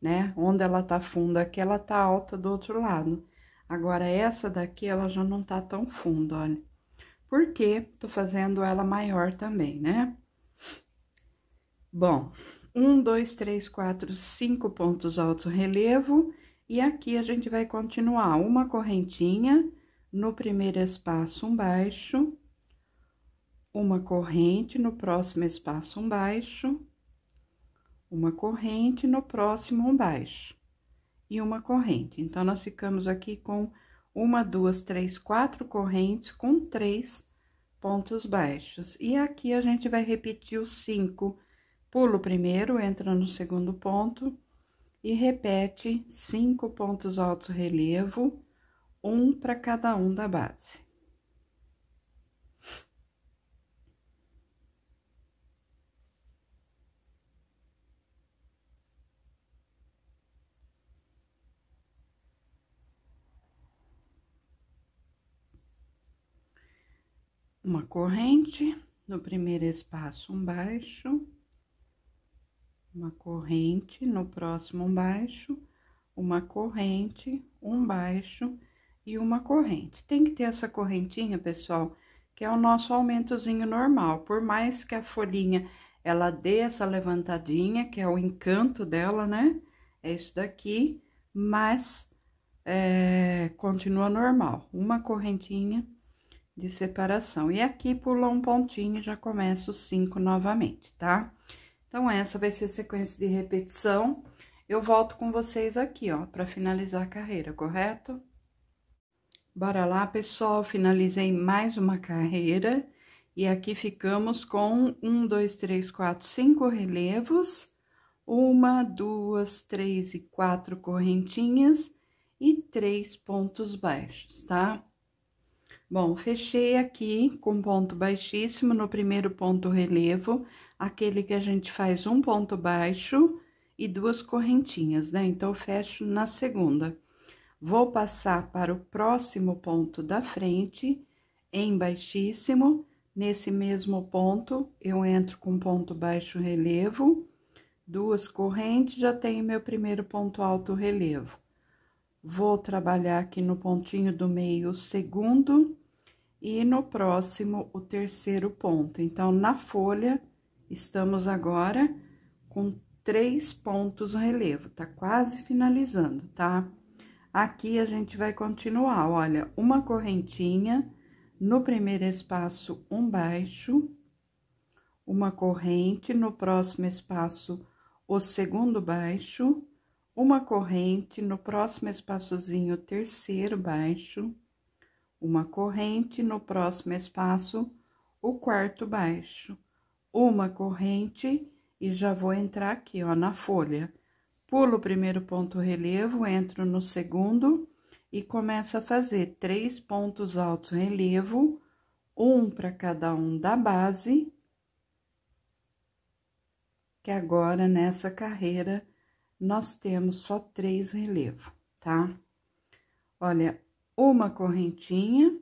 né? Onde ela tá funda aqui, ela tá alta do outro lado. Agora, essa daqui, ela já não tá tão funda, olha. Porque tô fazendo ela maior também, né? Bom, um, dois, três, quatro, cinco pontos alto relevo, e aqui a gente vai continuar uma correntinha, no primeiro espaço um baixo, uma corrente, no próximo espaço um baixo, uma corrente, no próximo um baixo, e uma corrente. Então, nós ficamos aqui com uma, duas, três, quatro correntes com três pontos baixos. E aqui a gente vai repetir os cinco Pulo o primeiro, entra no segundo ponto e repete cinco pontos altos relevo, um para cada um da base. Uma corrente, no primeiro espaço um baixo, uma corrente no próximo um baixo, uma corrente, um baixo e uma corrente. Tem que ter essa correntinha, pessoal, que é o nosso aumentozinho normal. Por mais que a folhinha ela dê essa levantadinha, que é o encanto dela, né? É isso daqui, mas é, continua normal. Uma correntinha de separação. E aqui pula um pontinho, já começa os cinco novamente, tá? Tá? Então, essa vai ser a sequência de repetição. Eu volto com vocês aqui, ó, para finalizar a carreira, correto? Bora lá, pessoal, finalizei mais uma carreira. E aqui ficamos com um, dois, três, quatro, cinco relevos, uma, duas, três e quatro correntinhas e três pontos baixos, tá? Bom, fechei aqui com ponto baixíssimo no primeiro ponto relevo, aquele que a gente faz um ponto baixo e duas correntinhas, né? Então, fecho na segunda. Vou passar para o próximo ponto da frente, em baixíssimo. Nesse mesmo ponto, eu entro com ponto baixo relevo, duas correntes, já tenho meu primeiro ponto alto relevo. Vou trabalhar aqui no pontinho do meio o segundo e no próximo o terceiro ponto. Então, na folha Estamos agora com três pontos relevo, tá quase finalizando, tá? Aqui a gente vai continuar, olha, uma correntinha, no primeiro espaço, um baixo, uma corrente, no próximo espaço, o segundo baixo, uma corrente, no próximo espaçozinho, o terceiro baixo, uma corrente, no próximo espaço, o quarto baixo, uma corrente e já vou entrar aqui, ó, na folha. Pulo o primeiro ponto relevo, entro no segundo e começo a fazer três pontos altos relevo, um para cada um da base, que agora nessa carreira nós temos só três relevo, tá? Olha, uma correntinha,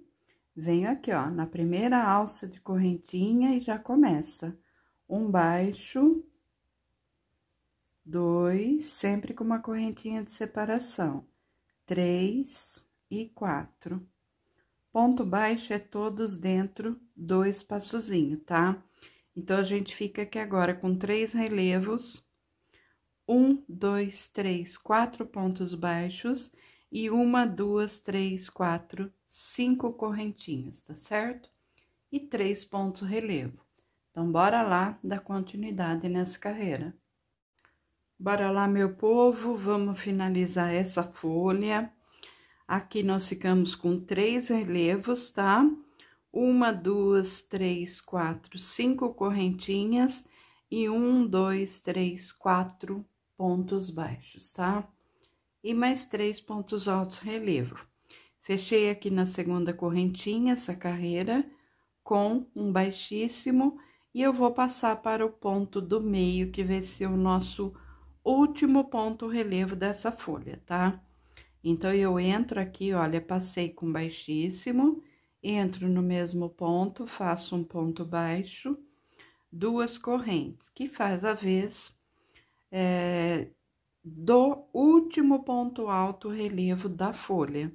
venho aqui, ó, na primeira alça de correntinha e já começa um baixo, dois, sempre com uma correntinha de separação, três e quatro. Ponto baixo é todos dentro do espaçozinho, tá? Então, a gente fica aqui agora com três relevos, um, dois, três, quatro pontos baixos e uma, duas, três, quatro, cinco correntinhas, tá certo? E três pontos relevo. Então, bora lá dar continuidade nessa carreira. Bora lá, meu povo, vamos finalizar essa folha. Aqui nós ficamos com três relevos, tá? Uma, duas, três, quatro, cinco correntinhas e um, dois, três, quatro pontos baixos, tá? E mais três pontos altos relevo. Fechei aqui na segunda correntinha essa carreira com um baixíssimo e eu vou passar para o ponto do meio, que vai ser o nosso último ponto relevo dessa folha, tá? Então, eu entro aqui, olha, passei com baixíssimo, entro no mesmo ponto, faço um ponto baixo, duas correntes, que faz a vez é, do último ponto alto relevo da folha.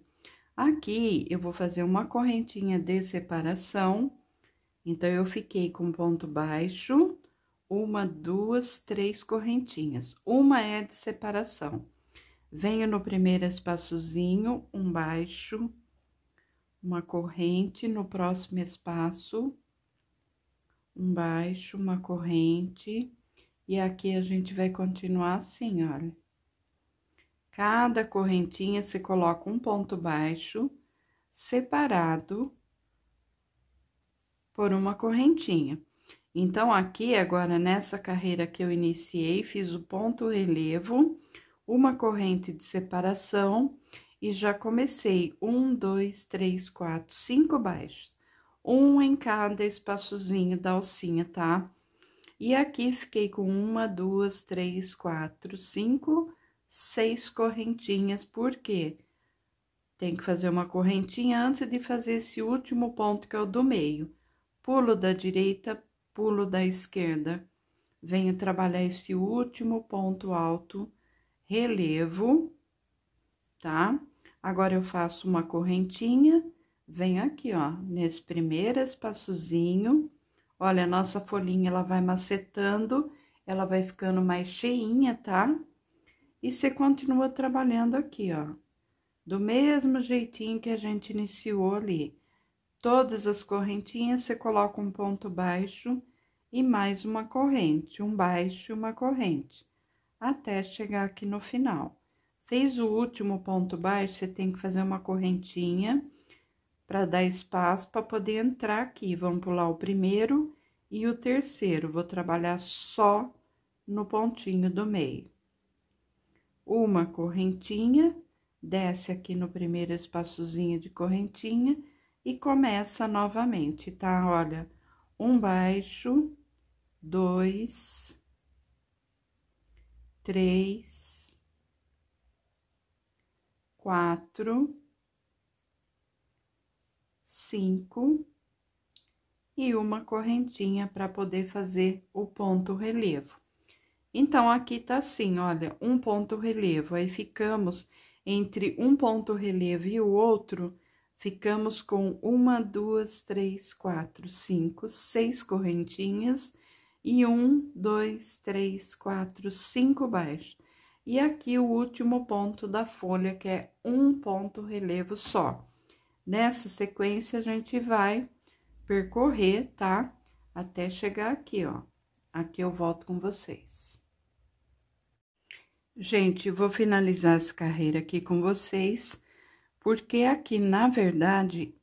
Aqui, eu vou fazer uma correntinha de separação então, eu fiquei com ponto baixo, uma, duas, três correntinhas. Uma é de separação. Venho no primeiro espaçozinho, um baixo, uma corrente, no próximo espaço, um baixo, uma corrente. E aqui a gente vai continuar assim, olha. Cada correntinha se coloca um ponto baixo, separado por uma correntinha. Então, aqui, agora, nessa carreira que eu iniciei, fiz o ponto relevo, uma corrente de separação e já comecei um, dois, três, quatro, cinco baixos. Um em cada espaçozinho da alcinha, tá? E aqui, fiquei com uma, duas, três, quatro, cinco, seis correntinhas, porque tem que fazer uma correntinha antes de fazer esse último ponto que é o do meio pulo da direita, pulo da esquerda. Venho trabalhar esse último ponto alto, relevo, tá? Agora, eu faço uma correntinha, venho aqui, ó, nesse primeiro espaçozinho. Olha, a nossa folhinha, ela vai macetando, ela vai ficando mais cheinha, tá? E você continua trabalhando aqui, ó, do mesmo jeitinho que a gente iniciou ali Todas as correntinhas você coloca um ponto baixo e mais uma corrente, um baixo e uma corrente, até chegar aqui no final. Fez o último ponto baixo, você tem que fazer uma correntinha para dar espaço para poder entrar aqui. Vamos pular o primeiro e o terceiro, vou trabalhar só no pontinho do meio. Uma correntinha, desce aqui no primeiro espaçozinho de correntinha e começa novamente, tá? Olha, um baixo, dois, três, quatro, cinco e uma correntinha para poder fazer o ponto relevo. Então, aqui tá assim, olha, um ponto relevo, aí ficamos entre um ponto relevo e o outro Ficamos com uma, duas, três, quatro, cinco, seis correntinhas e um, dois, três, quatro, cinco baixos. E aqui o último ponto da folha, que é um ponto relevo só. Nessa sequência, a gente vai percorrer, tá? Até chegar aqui, ó. Aqui eu volto com vocês. Gente, vou finalizar essa carreira aqui com vocês porque aqui, na verdade,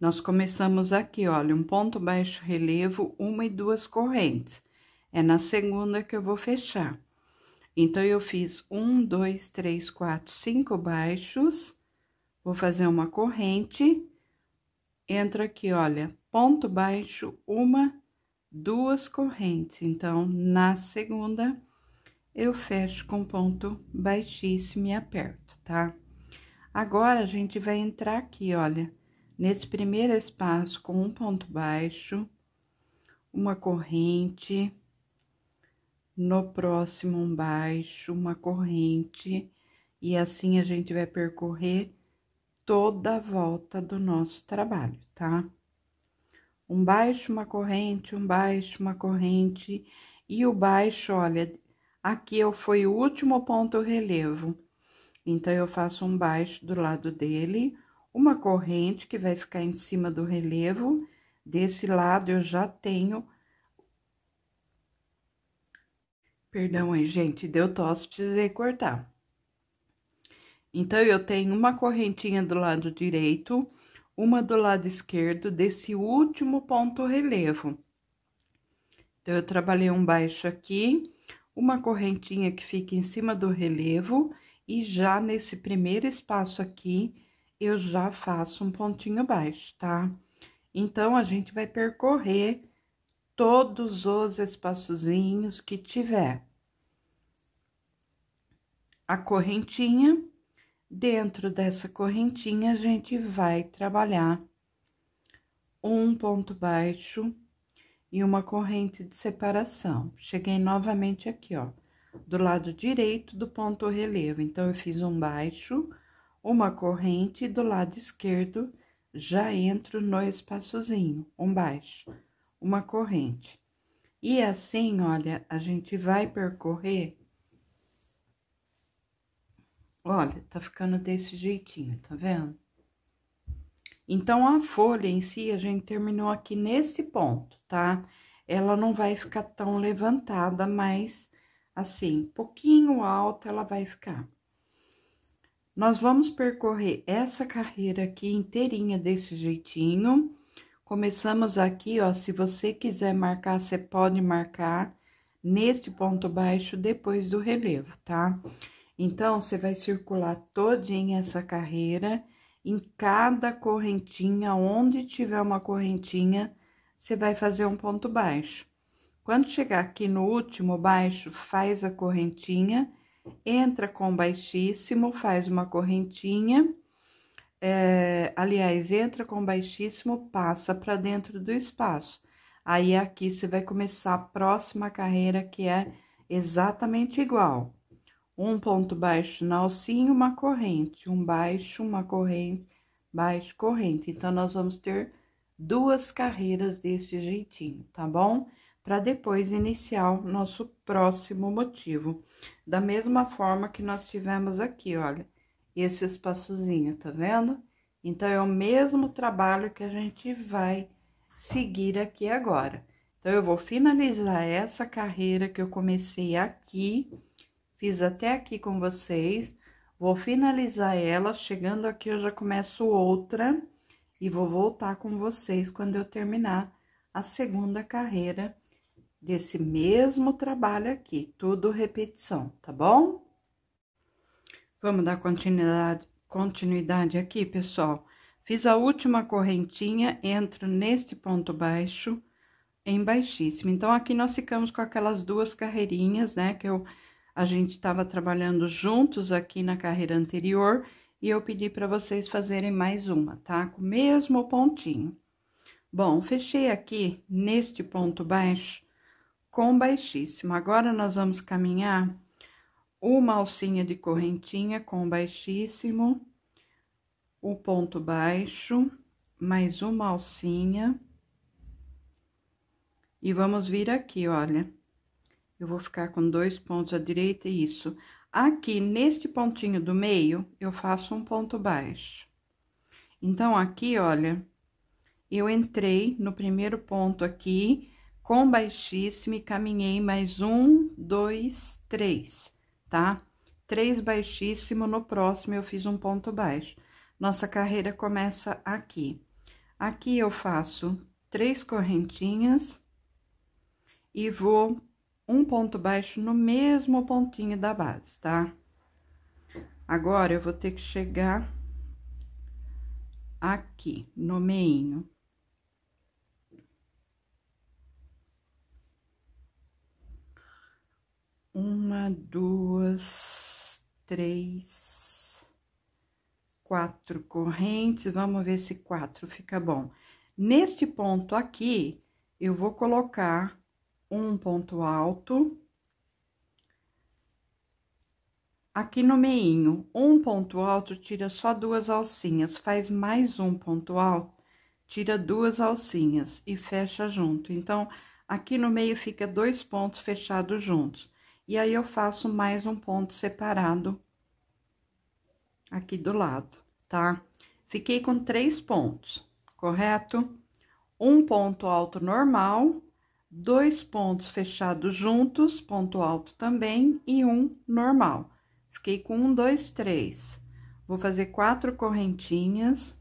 nós começamos aqui, olha, um ponto baixo relevo, uma e duas correntes. É na segunda que eu vou fechar. Então, eu fiz um, dois, três, quatro, cinco baixos. Vou fazer uma corrente. Entra aqui, olha, ponto baixo, uma, duas correntes. Então, na segunda, eu fecho com ponto baixíssimo e aperto, tá? Agora, a gente vai entrar aqui, olha, nesse primeiro espaço com um ponto baixo, uma corrente, no próximo um baixo, uma corrente, e assim a gente vai percorrer toda a volta do nosso trabalho, tá? Um baixo, uma corrente, um baixo, uma corrente, e o baixo, olha, aqui eu foi o último ponto relevo. Então, eu faço um baixo do lado dele, uma corrente que vai ficar em cima do relevo. Desse lado, eu já tenho... Perdão aí, gente, deu tosse, precisei cortar. Então, eu tenho uma correntinha do lado direito, uma do lado esquerdo desse último ponto relevo. Então, eu trabalhei um baixo aqui, uma correntinha que fica em cima do relevo e já nesse primeiro espaço aqui, eu já faço um pontinho baixo, tá? Então, a gente vai percorrer todos os espaçozinhos que tiver. A correntinha, dentro dessa correntinha, a gente vai trabalhar um ponto baixo e uma corrente de separação. Cheguei novamente aqui, ó do lado direito do ponto relevo. Então, eu fiz um baixo, uma corrente, e do lado esquerdo já entro no espaçozinho, um baixo, uma corrente. E assim, olha, a gente vai percorrer. Olha, tá ficando desse jeitinho, tá vendo? Então, a folha em si, a gente terminou aqui nesse ponto, tá? Ela não vai ficar tão levantada, mas assim, pouquinho alta ela vai ficar. Nós vamos percorrer essa carreira aqui inteirinha desse jeitinho. Começamos aqui, ó, se você quiser marcar, você pode marcar neste ponto baixo depois do relevo, tá? Então, você vai circular todinha essa carreira, em cada correntinha, onde tiver uma correntinha, você vai fazer um ponto baixo. Quando chegar aqui no último baixo, faz a correntinha, entra com baixíssimo, faz uma correntinha, é, aliás, entra com baixíssimo, passa para dentro do espaço. Aí, é aqui, você vai começar a próxima carreira, que é exatamente igual. Um ponto baixo na alcinha, uma corrente, um baixo, uma corrente, baixo, corrente. Então, nós vamos ter duas carreiras desse jeitinho, tá bom? para depois iniciar o nosso próximo motivo. Da mesma forma que nós tivemos aqui, olha, esse espaçozinho, tá vendo? Então, é o mesmo trabalho que a gente vai seguir aqui agora. Então, eu vou finalizar essa carreira que eu comecei aqui, fiz até aqui com vocês, vou finalizar ela, chegando aqui eu já começo outra e vou voltar com vocês quando eu terminar a segunda carreira desse mesmo trabalho aqui, tudo repetição, tá bom? Vamos dar continuidade, continuidade aqui, pessoal. Fiz a última correntinha, entro neste ponto baixo em baixíssimo. Então, aqui nós ficamos com aquelas duas carreirinhas, né, que eu, a gente estava trabalhando juntos aqui na carreira anterior, e eu pedi para vocês fazerem mais uma, tá? Com o mesmo pontinho. Bom, fechei aqui neste ponto baixo, com baixíssimo. Agora, nós vamos caminhar uma alcinha de correntinha com baixíssimo, o ponto baixo, mais uma alcinha. E vamos vir aqui, olha. Eu vou ficar com dois pontos à direita e isso. Aqui, neste pontinho do meio, eu faço um ponto baixo. Então, aqui, olha, eu entrei no primeiro ponto aqui com baixíssimo e caminhei mais um, dois, três, tá? Três baixíssimo, no próximo eu fiz um ponto baixo. Nossa carreira começa aqui. Aqui eu faço três correntinhas e vou um ponto baixo no mesmo pontinho da base, tá? Agora, eu vou ter que chegar aqui no meinho. uma, duas, três, quatro correntes. Vamos ver se quatro fica bom. Neste ponto aqui, eu vou colocar um ponto alto. Aqui no meinho, um ponto alto tira só duas alcinhas, faz mais um ponto alto, tira duas alcinhas e fecha junto. Então, aqui no meio fica dois pontos fechados juntos. E aí, eu faço mais um ponto separado aqui do lado, tá? Fiquei com três pontos, correto? Um ponto alto normal, dois pontos fechados juntos, ponto alto também, e um normal. Fiquei com um, dois, três. Vou fazer quatro correntinhas.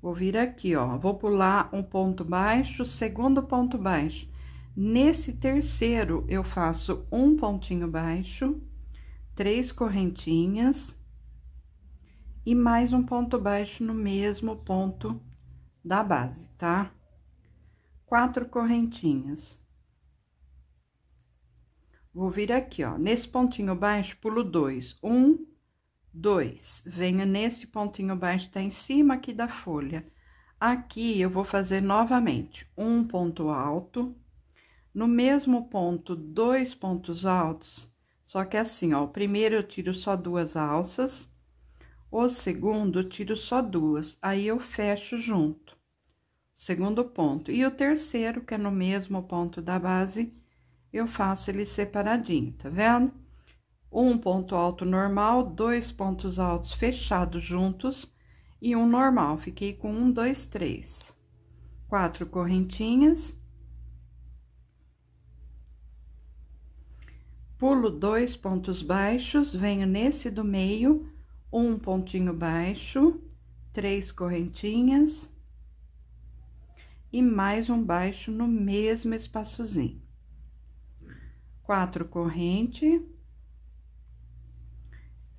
Vou vir aqui, ó, vou pular um ponto baixo, segundo ponto baixo. Nesse terceiro, eu faço um pontinho baixo, três correntinhas e mais um ponto baixo no mesmo ponto da base, tá? Quatro correntinhas. Vou vir aqui, ó, nesse pontinho baixo, pulo dois. Um, dois. Venho nesse pontinho baixo, tá em cima aqui da folha. Aqui, eu vou fazer novamente um ponto alto no mesmo ponto, dois pontos altos, só que é assim, ó, o primeiro eu tiro só duas alças, o segundo eu tiro só duas, aí eu fecho junto, segundo ponto. E o terceiro, que é no mesmo ponto da base, eu faço ele separadinho, tá vendo? Um ponto alto normal, dois pontos altos fechados juntos e um normal. Fiquei com um, dois, três, quatro correntinhas pulo dois pontos baixos, venho nesse do meio, um pontinho baixo, três correntinhas e mais um baixo no mesmo espaçozinho. Quatro corrente.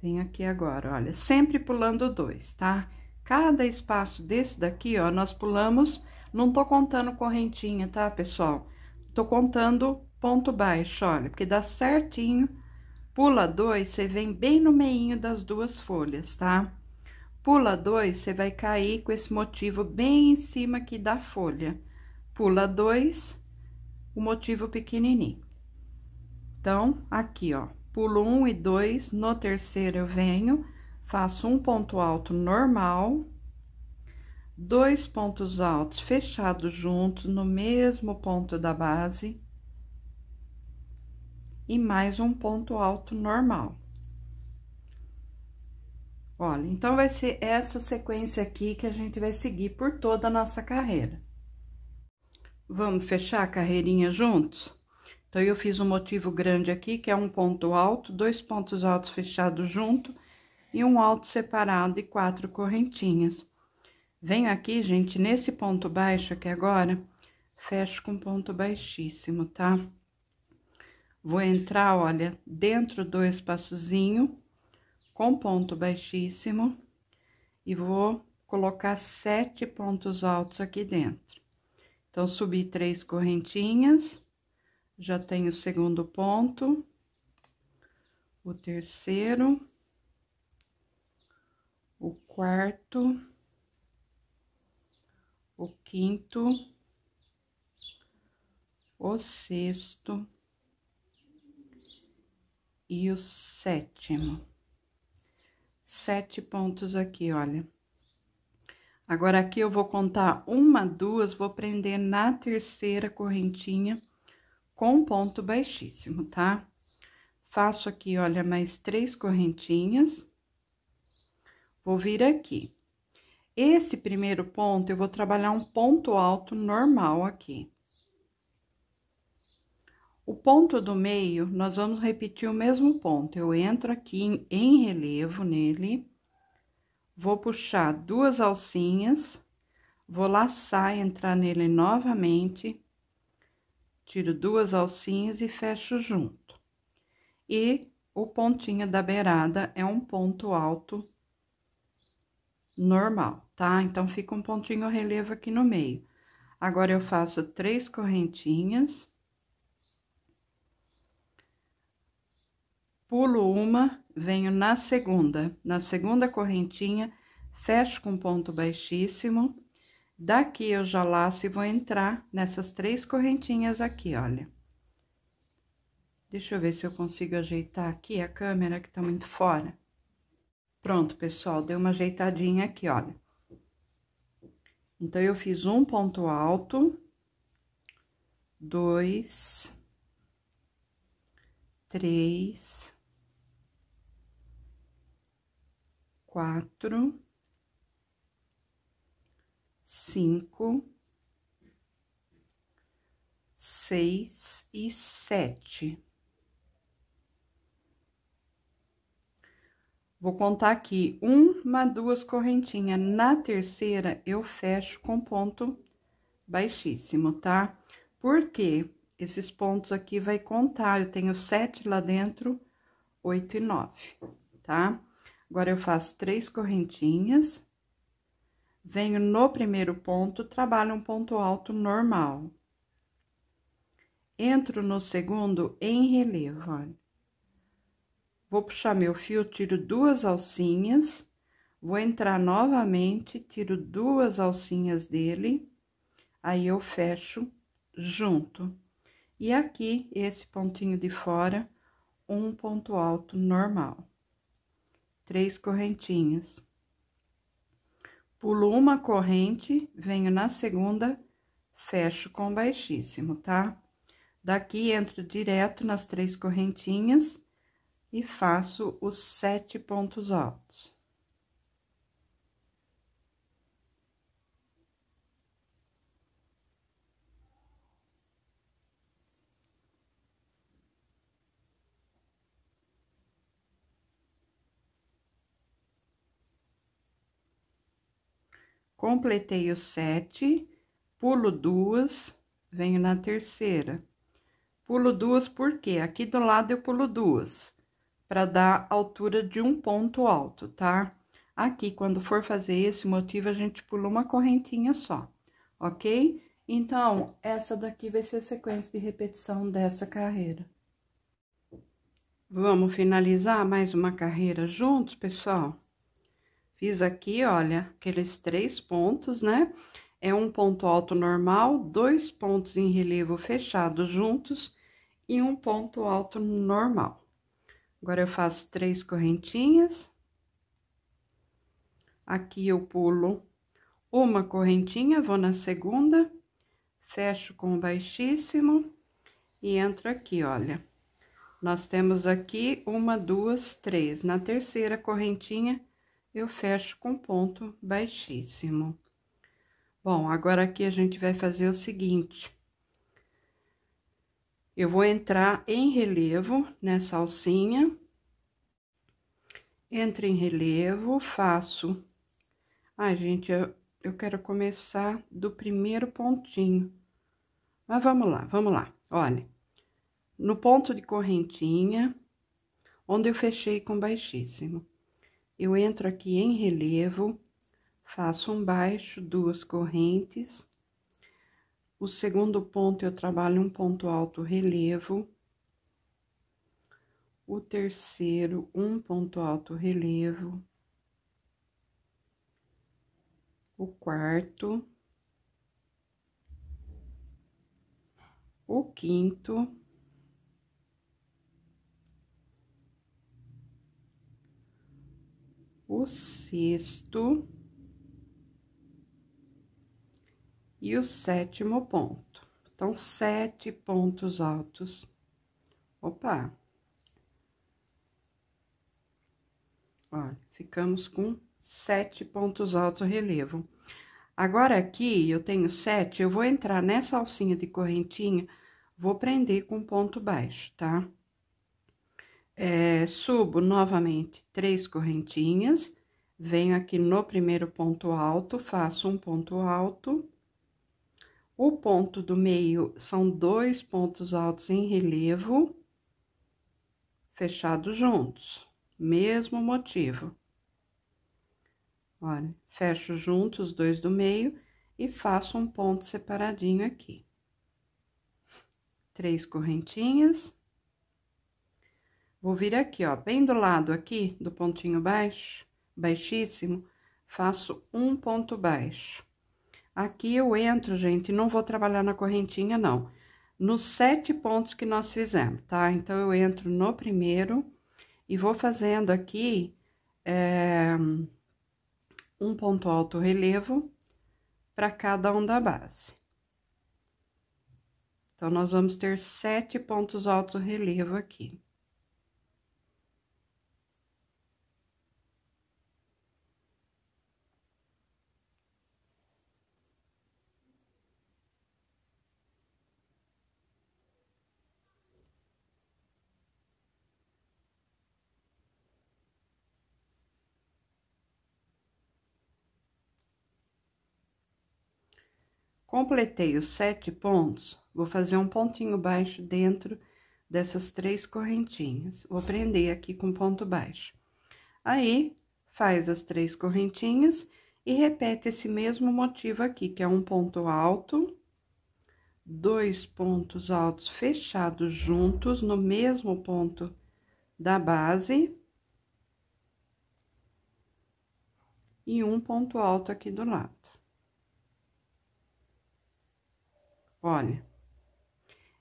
Vem aqui agora, olha, sempre pulando dois, tá? Cada espaço desse daqui, ó, nós pulamos, não tô contando correntinha, tá, pessoal? Tô contando ponto baixo, olha, porque dá certinho. Pula dois, você vem bem no meinho das duas folhas, tá? Pula dois, você vai cair com esse motivo bem em cima aqui da folha. Pula dois, o motivo pequenininho. Então, aqui, ó, pulo um e dois, no terceiro eu venho, faço um ponto alto normal, dois pontos altos fechados juntos no mesmo ponto da base, e mais um ponto alto normal. Olha, então vai ser essa sequência aqui que a gente vai seguir por toda a nossa carreira. Vamos fechar a carreirinha juntos? Então, eu fiz um motivo grande aqui, que é um ponto alto, dois pontos altos fechados junto e um alto separado e quatro correntinhas. Venho aqui, gente, nesse ponto baixo aqui agora, fecho com ponto baixíssimo, tá? Tá? Vou entrar, olha, dentro do espaçozinho, com ponto baixíssimo, e vou colocar sete pontos altos aqui dentro. Então, subi três correntinhas, já tenho o segundo ponto, o terceiro, o quarto, o quinto, o sexto e o sétimo. Sete pontos aqui, olha. Agora, aqui eu vou contar uma, duas, vou prender na terceira correntinha com ponto baixíssimo, tá? Faço aqui, olha, mais três correntinhas. Vou vir aqui. Esse primeiro ponto, eu vou trabalhar um ponto alto normal aqui. O ponto do meio, nós vamos repetir o mesmo ponto. Eu entro aqui em, relevo nele, vou puxar duas alcinhas, vou laçar, entrar nele novamente, tiro duas alcinhas e fecho junto. E o pontinho da beirada é um ponto alto normal, tá? Então, fica um pontinho relevo aqui no meio. Agora, eu faço três correntinhas pulo uma, venho na segunda, na segunda correntinha, fecho com ponto baixíssimo. Daqui eu já laço e vou entrar nessas três correntinhas aqui, olha. Deixa eu ver se eu consigo ajeitar aqui a câmera que tá muito fora. Pronto, pessoal, deu uma ajeitadinha aqui, olha. Então, eu fiz um ponto alto, dois, três, quatro, cinco, seis e sete. Vou contar aqui uma, duas correntinhas. Na terceira, eu fecho com ponto baixíssimo, tá? Porque esses pontos aqui vai contar. Eu tenho sete lá dentro, oito e nove, tá? Agora, eu faço três correntinhas, venho no primeiro ponto, trabalho um ponto alto normal. Entro no segundo em relevo, olha. Vou puxar meu fio, tiro duas alcinhas, vou entrar novamente, tiro duas alcinhas dele, aí eu fecho junto. E aqui, esse pontinho de fora, um ponto alto normal três correntinhas. Pulo uma corrente, venho na segunda, fecho com baixíssimo, tá? Daqui entro direto nas três correntinhas e faço os sete pontos altos. completei os sete, pulo duas, venho na terceira. Pulo duas porque aqui do lado eu pulo duas, para dar altura de um ponto alto, tá? Aqui, quando for fazer esse motivo, a gente pula uma correntinha só, ok? Então, essa daqui vai ser a sequência de repetição dessa carreira. Vamos finalizar mais uma carreira juntos, pessoal? Fiz aqui, olha, aqueles três pontos, né? É um ponto alto normal, dois pontos em relevo fechados juntos e um ponto alto normal. Agora, eu faço três correntinhas. Aqui, eu pulo uma correntinha, vou na segunda, fecho com o baixíssimo e entro aqui, olha. Nós temos aqui uma, duas, três. Na terceira correntinha eu fecho com ponto baixíssimo. Bom, agora aqui a gente vai fazer o seguinte. Eu vou entrar em relevo nessa alcinha. Entro em relevo, faço... Ai, gente, eu, eu quero começar do primeiro pontinho. Mas vamos lá, vamos lá. Olha, no ponto de correntinha, onde eu fechei com baixíssimo. Eu entro aqui em relevo, faço um baixo, duas correntes. O segundo ponto, eu trabalho um ponto alto relevo. O terceiro, um ponto alto relevo. O quarto. O quinto. o sexto e o sétimo ponto. Então, sete pontos altos. Opa! Ó, ficamos com sete pontos altos relevo. Agora, aqui, eu tenho sete, eu vou entrar nessa alcinha de correntinha, vou prender com ponto baixo, tá? É, subo novamente três correntinhas, venho aqui no primeiro ponto alto, faço um ponto alto. O ponto do meio são dois pontos altos em relevo, fechados juntos, mesmo motivo. Olha, fecho juntos os dois do meio e faço um ponto separadinho aqui. Três correntinhas Vou vir aqui, ó, bem do lado aqui do pontinho baixo, baixíssimo, faço um ponto baixo. Aqui eu entro, gente, não vou trabalhar na correntinha, não. Nos sete pontos que nós fizemos, tá? Então, eu entro no primeiro e vou fazendo aqui é, um ponto alto relevo para cada um da base. Então, nós vamos ter sete pontos alto relevo aqui. Completei os sete pontos, vou fazer um pontinho baixo dentro dessas três correntinhas. Vou prender aqui com ponto baixo. Aí, faz as três correntinhas e repete esse mesmo motivo aqui, que é um ponto alto, dois pontos altos fechados juntos no mesmo ponto da base e um ponto alto aqui do lado. Olha,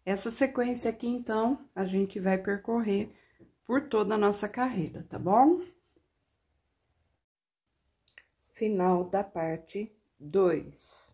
essa sequência aqui, então, a gente vai percorrer por toda a nossa carreira, tá bom? Final da parte 2.